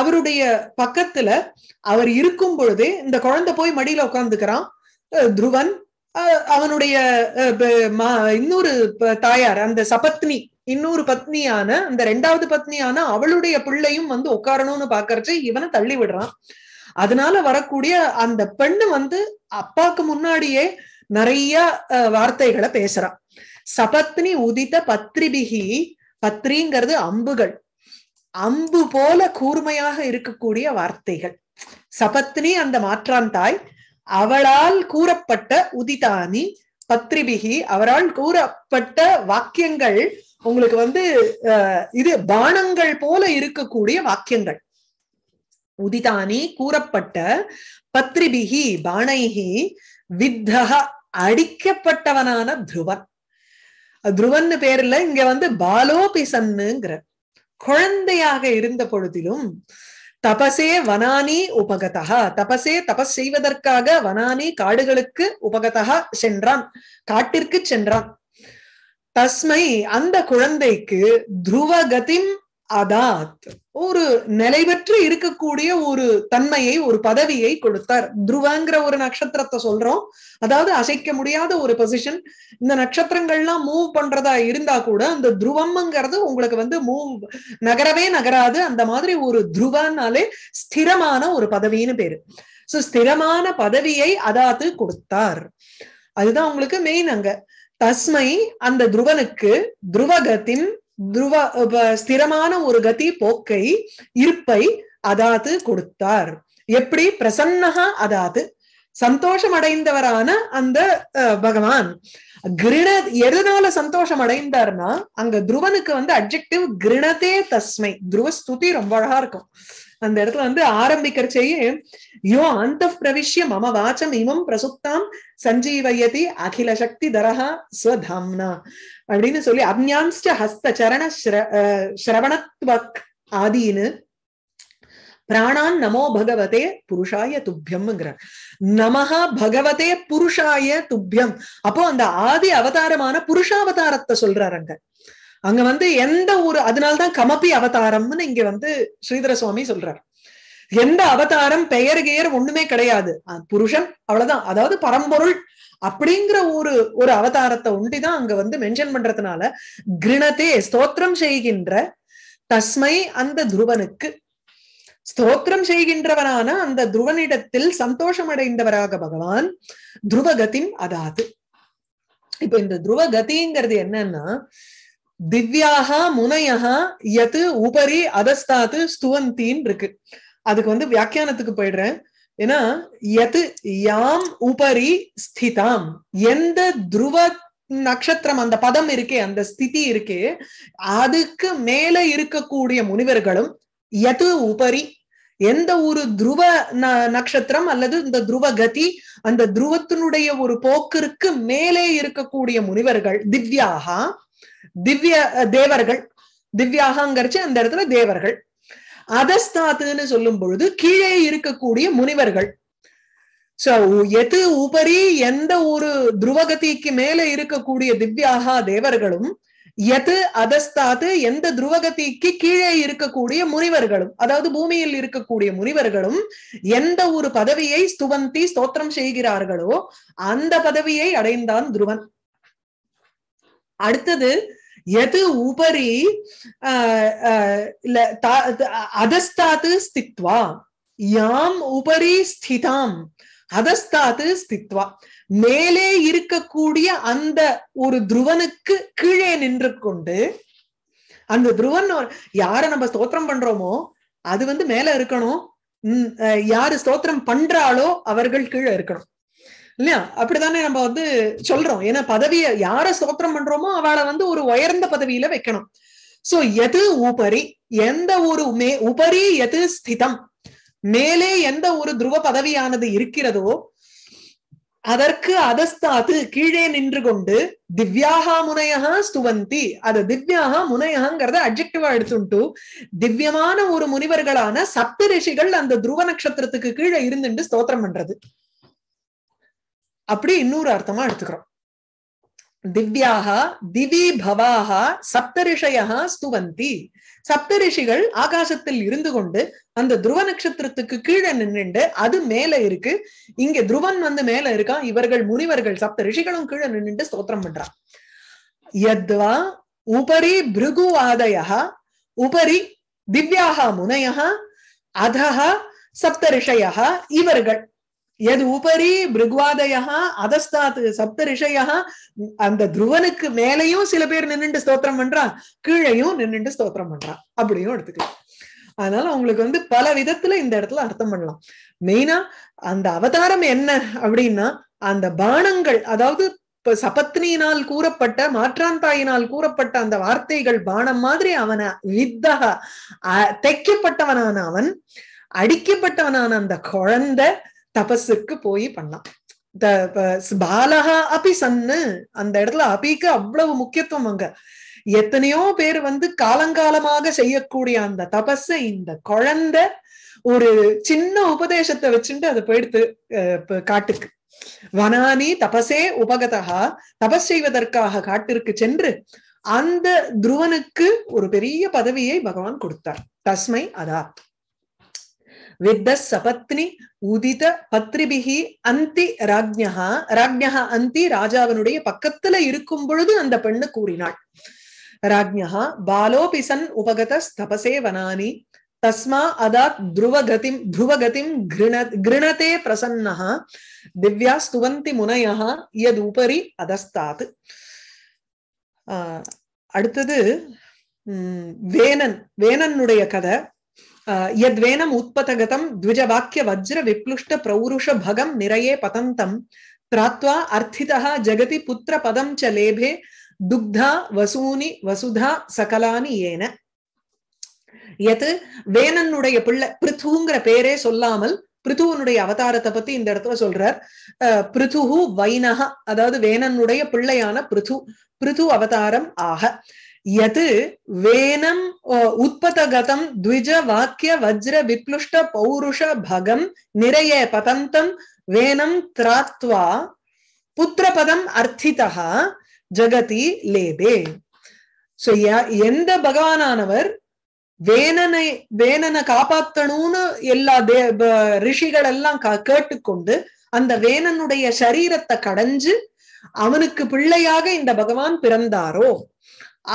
அவருடைய பக்கத்துல அவர் இருக்கும் பொழுதே இந்த குழந்தை போய் மடியில உட்காந்துக்கிறான் துருவன் அவனுடைய இன்னொரு தாயார் அந்த சபத்னி இன்னொரு பத்னியான அந்த ரெண்டாவது பத்னியான அவளுடைய பிள்ளையும் வந்து உட்காரணும்னு பாக்குறது இவனை தள்ளி விடுறான் அதனால வரக்கூடிய அந்த பெண்ணு வந்து அப்பாக்கு முன்னாடியே நிறைய வார்த்தைகளை பேசுறான் சபத்னி உதித்த பத்ரிபிகி பத்ரிங்கிறது அம்புகள் அம்பு போல கூர்மையாக இருக்கக்கூடிய வார்த்தைகள் சபத்னி அந்த மாற்றான் தாய் அவளால் கூறப்பட்ட உதிதானி பத்ரிபிகி அவரால் கூறப்பட்ட வாக்கியங்கள் உங்களுக்கு வந்து இது பானங்கள் போல இருக்கக்கூடிய வாக்கியங்கள் உதிதானி கூறப்பட்ட பத்ரிபிகி பானைகி வித்தக அடிக்கப்பட்டவனான துருவன் துருவன்னு பேர்ல இங்க வந்து பாலோபிசன்னுங்கிற குழந்தையாக இருந்த பொழுதிலும் தபசே வனானி உபகதா தபசே தபஸ் செய்வதற்காக வனானி காடுகளுக்கு உபகதா சென்றான் காட்டிற்கு சென்றான் தஸ்மை அந்த குழந்தைக்கு துருவகதிம் அதாத் ஒரு நிலைவற்று இருக்கக்கூடிய ஒரு தன்மையை ஒரு பதவியை கொடுத்தார் துருவங்கிற ஒரு நட்சத்திரத்தை சொல்றோம் அதாவது அசைக்க முடியாத ஒரு பொசிஷன் இந்த நட்சத்திரங்கள்லாம் மூவ் பண்றதா இருந்தா கூட அந்த துருவம்ங்கிறது உங்களுக்கு வந்து மூவ் நகரவே நகராது அந்த மாதிரி ஒரு துருவனாலே ஸ்திரமான ஒரு பதவின்னு பேரு சோ ஸ்திரமான பதவியை அதாத்து கொடுத்தார் அதுதான் உங்களுக்கு மெயின் அங்க தஸ்மை அந்த துருவனுக்கு துருவகத்தின் துருவ ஸ்திரமான ஒரு கதி போக்கை இருப்பை அதாவது கொடுத்தார் எப்படி பிரசன்னகா அதாவது சந்தோஷம் அடைந்தவரான அந்த பகவான் கிருண எதனால சந்தோஷம் அடைந்தார்னா அங்க துருவனுக்கு வந்து அப்ஜெக்டிவ் கிருணதே தஸ்மை துருவ ஸ்துதி ரொம்ப அழகா இருக்கும் அந்த இடத்துல வந்து ஆரம்பிக்கிறச்சேயே யோ அந்த பிரவிஷ்ய மம வாச்சம் இமம் பிரசுத்தாம் சஞ்சீவயதி அகில சக்தி தரஹா ஸ்வதாம்னா அப்படின்னு சொல்லி அக்ஞான்ஸ்ட ஹஸ்த சரண ஸ்ரவணத்வக் ஆதீனு பிராணான் நமோ பகவதே புருஷாய துப்பியம்ங்கிறார் நமஹா பகவதே புருஷாய துப்பியம் அப்போ அந்த ஆதி அவதாரமான புருஷாவதாரத்தை சொல்றாரு அங்க அங்க வந்து எந்த ஒரு அதனால்தான் கமபி அவதாரம்னு இங்க வந்து ஸ்ரீதர சுவாமி சொல்றார் எந்த அவதாரம் பெயர் கெயர் ஒண்ணுமே கிடையாது புருஷன் அவ்வளவுதான் அதாவது பரம்பொருள் அப்படிங்கிற ஒரு ஒரு அவதாரத்தை உண்டிதான் அங்க வந்து மென்ஷன் பண்றதுனால கிருணத்தே ஸ்தோத்திரம் செய்கின்ற தஸ்மை அந்த துருவனுக்கு ஸ்தோத்திரம் செய்கின்றவனான அந்த துருவனிடத்தில் சந்தோஷம் அடைந்தவராக பகவான் துருவகத்தின் அதாது இப்ப இந்த துருவகதிங்கிறது என்னன்னா திவ்யாக முனையா எது உபரி அதஸ்தாத்து ஸ்துவந்தின் இருக்கு அதுக்கு வந்து வியாக்கியானத்துக்கு போயிடுறேன் ஏன்னா எது யாம் உபரி ஸ்திதாம் எந்த துருவ நட்சத்திரம் அந்த பதம் இருக்கே அந்த ஸ்திதி இருக்கே அதுக்கு மேல இருக்கக்கூடிய முனிவர்களும் எது உபரி எந்த ஒரு துருவ நட்சத்திரம் அல்லது இந்த துருவ கதி அந்த துருவத்தினுடைய ஒரு போக்கிற்கு மேலே இருக்கக்கூடிய முனிவர்கள் திவ்யாகா திவ்ய தேவர்கள் திவ்யாகங்கரிச்சு அந்த இடத்துல தேவர்கள் அதஸ்தாத்துன்னு சொல்லும் பொழுது கீழே இருக்கக்கூடிய முனிவர்கள் சோ எது உபரி எந்த ஒரு துருவகதிக்கு மேல இருக்கக்கூடிய திவ்யாகா தேவர்களும் எது அதஸ்தாத்து எந்த துருவகதிக்கு கீழே இருக்கக்கூடிய முனிவர்களும் அதாவது பூமியில் இருக்கக்கூடிய முனிவர்களும் எந்த ஒரு பதவியை ஸ்துவந்தி ஸ்தோத்திரம் செய்கிறார்களோ அந்த பதவியை அடைந்தான் துருவன் அடுத்தது எது உபரி அதஸ்தாத்து ஸ்தித்வா யாம் உபரி ஸ்திதாம் அதஸ்தாத்து ஸ்தித்வா மேலே இருக்கக்கூடிய அந்த ஒரு துருவனுக்கு கீழே நின்று கொண்டு அந்த துருவன் யார நம்ம ஸ்தோத்திரம் பண்றோமோ அது வந்து மேல இருக்கணும் யாரு ஸ்தோத்திரம் பண்றாளோ அவர்கள் கீழே இருக்கணும் இல்லையா அப்படித்தானே நம்ம வந்து சொல்றோம் ஏன்னா பதவியை யார ஸ்தோத்திரம் பண்றோமோ அவளை வந்து ஒரு உயர்ந்த பதவியில வைக்கணும் சோ எது உபரி எந்த ஒரு மே உபரி எது ஸ்திதம் மேலே எந்த ஒரு துருவ பதவியானது இருக்கிறதோ அதற்கு அதஸ்தாத்து கீழே நின்று கொண்டு திவ்யாகா முனையா ஸ்துவந்தி அது திவ்யாகா முனையாங்கிறத அப்ஜெக்டிவா எடுத்துட்டு திவ்யமான ஒரு முனிவர்களான சப்த ரிஷிகள் அந்த துருவ நட்சத்திரத்துக்கு கீழே இருந்துட்டு ஸ்தோத்திரம் பண்றது அப்படி இன்னொரு அர்த்தமா எடுத்துக்கிறோம் திவ்யாக திவி பவாக சப்தரிஷயா ஸ்துவந்தி சப்தரிஷிகள் ஆகாசத்தில் இருந்து கொண்டு அந்த துருவ நட்சத்திரத்துக்கு கீழே நின்றுண்டு அது மேல இருக்கு இங்க துருவன் வந்து மேல இருக்கான் இவர்கள் முனிவர்கள் சப்த ரிஷிகளும் கீழே நின்றுண்டு ஸ்தோத்திரம் பண்றான் எத்வா உபரி பிருகு ஆதயா உபரி திவ்யாக முனையா அதஹா சப்த ரிஷயா இவர்கள் எது உபரி பிருக்வாதயா அதஸ்தாத் சப்த ரிஷயா அந்த துருவனுக்கு மேலையும் சில பேர் நின்றுண்டு ஸ்தோத்திரம் பண்றான் கீழையும் நின்றுண்டு ஸ்தோத்திரம் பண்றான் அப்படியும் எடுத்துக்கலாம் அதனால உங்களுக்கு வந்து பல விதத்துல இந்த இடத்துல அர்த்தம் பண்ணலாம் மெயினா அந்த அவதாரம் என்ன அப்படின்னா அந்த பானங்கள் அதாவது இப்ப சபத்னியினால் கூறப்பட்ட மாற்றாந்தாயினால் கூறப்பட்ட அந்த வார்த்தைகள் பானம் மாதிரி அவனை வித்தக தைக்கப்பட்டவனான அவன் அடிக்கப்பட்டவனான அந்த குழந்தை தபஸுக்கு போய் பண்ணலாம் த பாலகா அபி சன்னு அந்த இடத்துல அபிக்கு அவ்வளவு முக்கியத்துவம் அங்க எத்தனையோ பேர் வந்து காலங்காலமாக செய்யக்கூடிய அந்த தபஸ இந்த குழந்தை ஒரு சின்ன உபதேசத்தை வச்சுட்டு அதை போயிடுத்து காட்டுக்கு வனானி தபசே உபகதகா தபஸ் செய்வதற்காக காட்டிற்கு சென்று அந்த துருவனுக்கு ஒரு பெரிய பதவியை பகவான் கொடுத்தார் தஸ்மை அதா வித்த சபத்னி உதித பத்ரிபிகி அந்தி ராஜ்யா ராஜ்யா அந்தி ராஜாவினுடைய பக்கத்துல இருக்கும் பொழுது அந்த பெண்ணு கூறினாள் ராஜ்யஹா பாலோபிசன் உபகத ஸ்தபசே வனானி தஸ்மா அதாத் துருவகதிம் துருவகதிம் கிருணதே பிரசன்னா திவ்யா ஸ்துவந்தி முனையா யத் உபரி அதஸ்தாத் அடுத்தது வேனன் வேனனுடைய கதை यद्वेनम् उत्पतगतम् द्विजवाक्यवज्र विप्लुष्ट प्रौरुष भगम् निरये पतन्तम् त्रात्वा अर्थितः जगति पुत्र पदम् च लेभे துக்தா வசூனி வசுதா சகலானி ஏன எது வேணனுடைய பிள்ளை பிருத்துங்கிற பேரே சொல்லாமல் பிருத்துவனுடைய அவதாரத்தை பத்தி இந்த இடத்துல சொல்றார் பிருத்துஹு வைனக அதாவது வேணனுடைய பிள்ளையான பிருத்து பிருத்து அவதாரம் ஆக यत् वेनम् उत्पतगतं द्विज வாக்கிய வஜ்ர विप्लुष्ट பௌருஷ பகம் நிறைய பதந்தம் வேனம் திராத்வா புத்திரபதம் அர்த்திதா ஜகதி லேபே சோ எந்த பகவானவர் வேனனை வேனனை காப்பாத்தணும்னு எல்லா தே ரிஷிகள் எல்லாம் கேட்டுக்கொண்டு அந்த வேனனுடைய சரீரத்தை கடைஞ்சு அவனுக்கு பிள்ளையாக இந்த பகவான் பிறந்தாரோ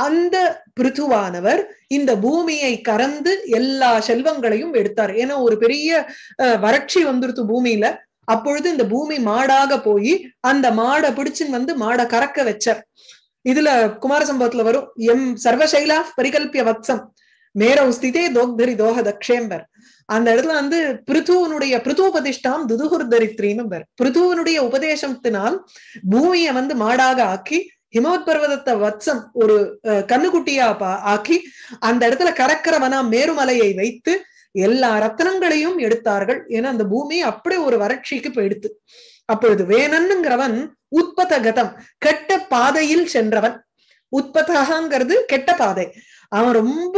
அந்த பிருத்துவானவர் இந்த பூமியை கறந்து எல்லா செல்வங்களையும் எடுத்தார் ஏன்னா ஒரு பெரிய வறட்சி வந்துருத்து பூமியில அப்பொழுது இந்த பூமி மாடாக போய் அந்த மாடை பிடிச்சின்னு வந்து மாடை கறக்க வச்சார் இதுல குமார சம்பவத்துல வரும் எம் சர்வசைலா பரிகல்பிய வத்சம் மேரவு உஸ்திதே தோக்தரி தோக தக்ஷேம்பர் அந்த இடத்துல வந்து பிருத்துவனுடைய பிருத்துவபதிஷ்டாம் துதுகுர் தரித்ரின்னு பேர் பிருத்துவனுடைய உபதேசத்தினால் பூமியை வந்து மாடாக ஆக்கி ஹிமவத் பர்வதத்தை வத்சம் ஒரு கண்ணுக்குட்டியா ஆக்கி அந்த இடத்துல கரக்கரவனா மேருமலையை வைத்து எல்லா ரத்தனங்களையும் எடுத்தார்கள் ஏன்னா அந்த பூமி அப்படியே ஒரு வறட்சிக்கு போயிடுத்து அப்பொழுது வேணன்னுங்கிறவன் உற்பத்த கதம் கெட்ட பாதையில் சென்றவன் உற்பத்தகாங்கிறது கெட்ட பாதை அவன் ரொம்ப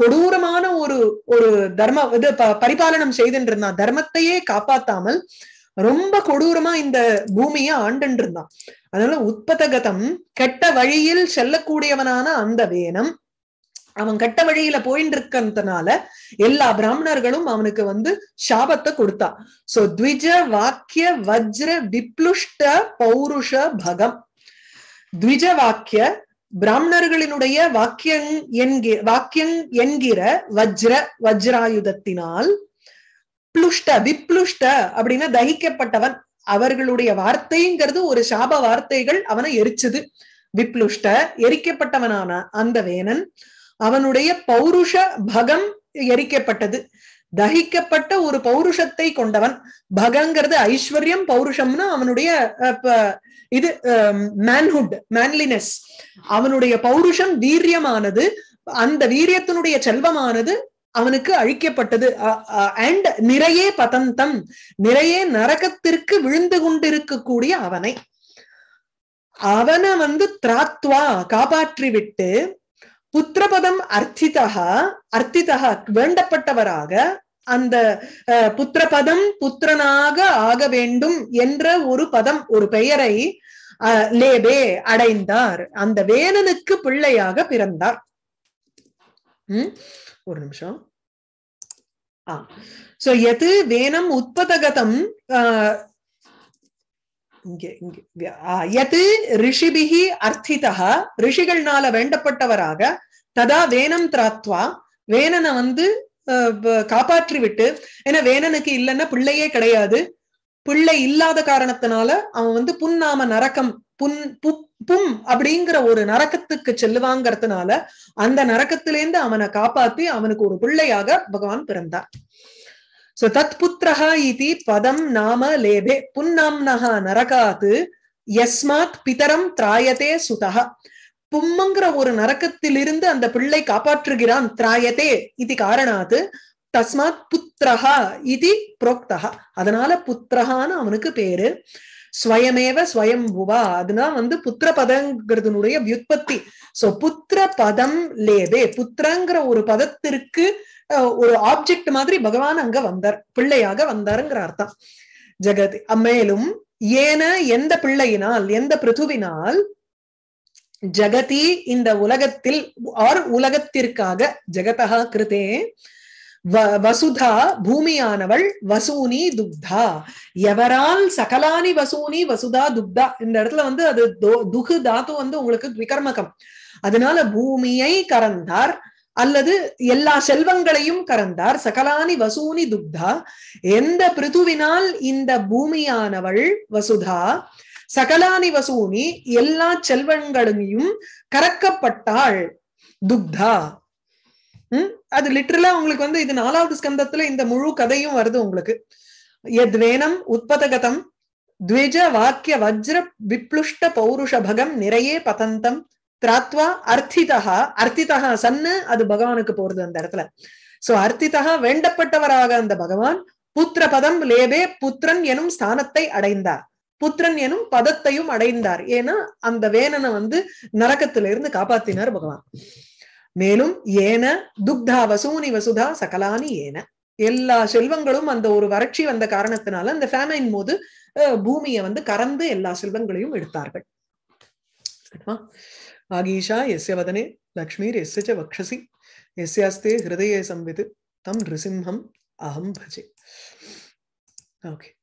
கொடூரமான ஒரு ஒரு தர்ம இது பரிபாலனம் செய்துட்டு இருந்தான் தர்மத்தையே காப்பாத்தாமல் ரொம்ப கொடூரமா இந்த பூமியை ஆண்டு இருந்தான் அதனால உற்பத்தகதம் கெட்ட வழியில் செல்லக்கூடியவனான அந்த வேனம் அவன் கெட்ட வழியில போயிட்டு இருக்கிறதுனால எல்லா பிராமணர்களும் அவனுக்கு வந்து சாபத்தை கொடுத்தா சோ த்விஜ வாக்கிய வஜ்ர விப்ளுஷ்ட பௌருஷ பகம் த்விஜ வாக்கிய பிராமணர்களினுடைய வாக்கியங் என்கிற வாக்கியங் என்கிற வஜ்ர வஜ்ராயுதத்தினால் விப்ளுஷ்ட விப்ளுஷ்ட அப்படின்னா தகிக்கப்பட்டவன் அவர்களுடைய வார்த்தைங்கிறது ஒரு சாப வார்த்தைகள் அவனை எரிச்சது விப்ளுஷ்ட எரிக்கப்பட்டவனான அந்த வேணன் அவனுடைய பௌருஷ பகம் எரிக்கப்பட்டது தகிக்கப்பட்ட ஒரு பௌருஷத்தை கொண்டவன் பகங்கிறது ஐஸ்வர்யம் பௌருஷம்னா அவனுடைய இது மேன்ஹுட் மேன்லினஸ் அவனுடைய பௌருஷம் வீரியமானது அந்த வீரியத்தினுடைய செல்வமானது அவனுக்கு அழிக்கப்பட்டது அண்ட் நிறைய பதந்தம் நிறைய நரகத்திற்கு விழுந்து கொண்டிருக்கக்கூடிய அவனை அவனை வந்து திராத்வா காப்பாற்றி விட்டு புத்திரபதம் அர்த்திதா அர்த்திதா வேண்டப்பட்டவராக அந்த புத்திரபதம் புத்திரனாக ஆக வேண்டும் என்ற ஒரு பதம் ஒரு பெயரை லேபே அடைந்தார் அந்த வேலனுக்கு பிள்ளையாக பிறந்தார் உம் ஒரு நிமிஷம் சோ எது வேனம் உற்பதகதம் எது ரிஷிபிகி அர்த்திதா ரிஷிகள்னால வேண்டப்பட்டவராக ததா வேனம் திராத்வா வேணனை வந்து காப்பாற்றி விட்டு ஏன்னா வேணனுக்கு இல்லைன்னா பிள்ளையே கிடையாது பிள்ளை இல்லாத காரணத்தினால அவன் வந்து புன்னாம நரக்கம் புன் பும் அப்படிங்கிற ஒரு நரக்கத்துக்கு செல்லுவாங்கிறதுனால அந்த நரக்கத்திலேருந்து அவனை காப்பாத்தி அவனுக்கு ஒரு பிள்ளையாக பகவான் பிறந்தார் சோ தத் புத்திரஹா இதி பதம் நாம லேபே புன்னாம்னஹா நரகாத்து எஸ்மாத் பிதரம் திராயதே சுதா பும்முங்கிற ஒரு நரக்கத்திலிருந்து அந்த பிள்ளை காப்பாற்றுகிறான் திராயதே இது காரணாத்து தஸ்மாத் புத்திரஹா இது புரோக்தஹா அதனால புத்திரஹான்னு அவனுக்கு பேரு ஸ்வயமேவ ஸ்வயம் புவா அதுதான் வந்து புத்திர பதங்கிறதுனுடைய வியுற்பத்தி சோ புத்திர பதம் லேதே புத்திரங்கிற ஒரு பதத்திற்கு ஒரு ஆப்ஜெக்ட் மாதிரி பகவான் அங்க வந்தார் பிள்ளையாக வந்தாருங்கிற அர்த்தம் ஜெகத் மேலும் ஏன எந்த பிள்ளையினால் எந்த பிருத்துவினால் ஜகதி இந்த உலகத்தில் ஆர் உலகத்திற்காக ஜெகதா கிருதே வசுதா பூமியானவள் வசூனி துக்தா எவரால் சகலானி வசூனி வசுதா துக்தா இந்த இடத்துல வந்து அது துகு தாத்து வந்து உங்களுக்கு விகர்மகம் அதனால பூமியை கறந்தார் அல்லது எல்லா செல்வங்களையும் கறந்தார் சகலானி வசூனி துக்தா எந்த பிருதுவினால் இந்த பூமியானவள் வசுதா சகலானி வசூனி எல்லா செல்வங்களையும் கறக்கப்பட்டாள் துக்தா அது லிட்டரலா உங்களுக்கு வந்து இது நாலாவது ஸ்கந்தத்துல இந்த முழு கதையும் வருது உங்களுக்கு எத்வேனம் உத்பதகதம் த்விஜ வாக்கிய வஜ்ர விப்ளுஷ்ட பௌருஷ பகம் நிறைய பதந்தம் திராத்வா அர்த்திதா அர்த்திதா சன்னு அது பகவானுக்கு போறது அந்த இடத்துல சோ அர்த்திதா வேண்டப்பட்டவராக அந்த பகவான் புத்திர பதம் லேபே புத்திரன் எனும் ஸ்தானத்தை அடைந்தார் புத்திரன் எனும் பதத்தையும் அடைந்தார் ஏன்னா அந்த வேணனை வந்து நரக்கத்திலிருந்து காப்பாத்தினார் பகவான் மேலும் ஏன துக்தா வசூனி வசுதா சகலானி ஏன எல்லா செல்வங்களும் அந்த ஒரு வறட்சி வந்த காரணத்தினால அந்த ஃபேமைன் போது பூமியை வந்து கறந்து எல்லா செல்வங்களையும் எடுத்தார்கள் ஆகீஷா எஸ்ய வதனே லக்ஷ்மீர் எஸ்ய வக்ஷசி எஸ்யாஸ்தே ஹிருதய சம்வித் தம் ரிசிம்ஹம் அகம் பஜே ஓகே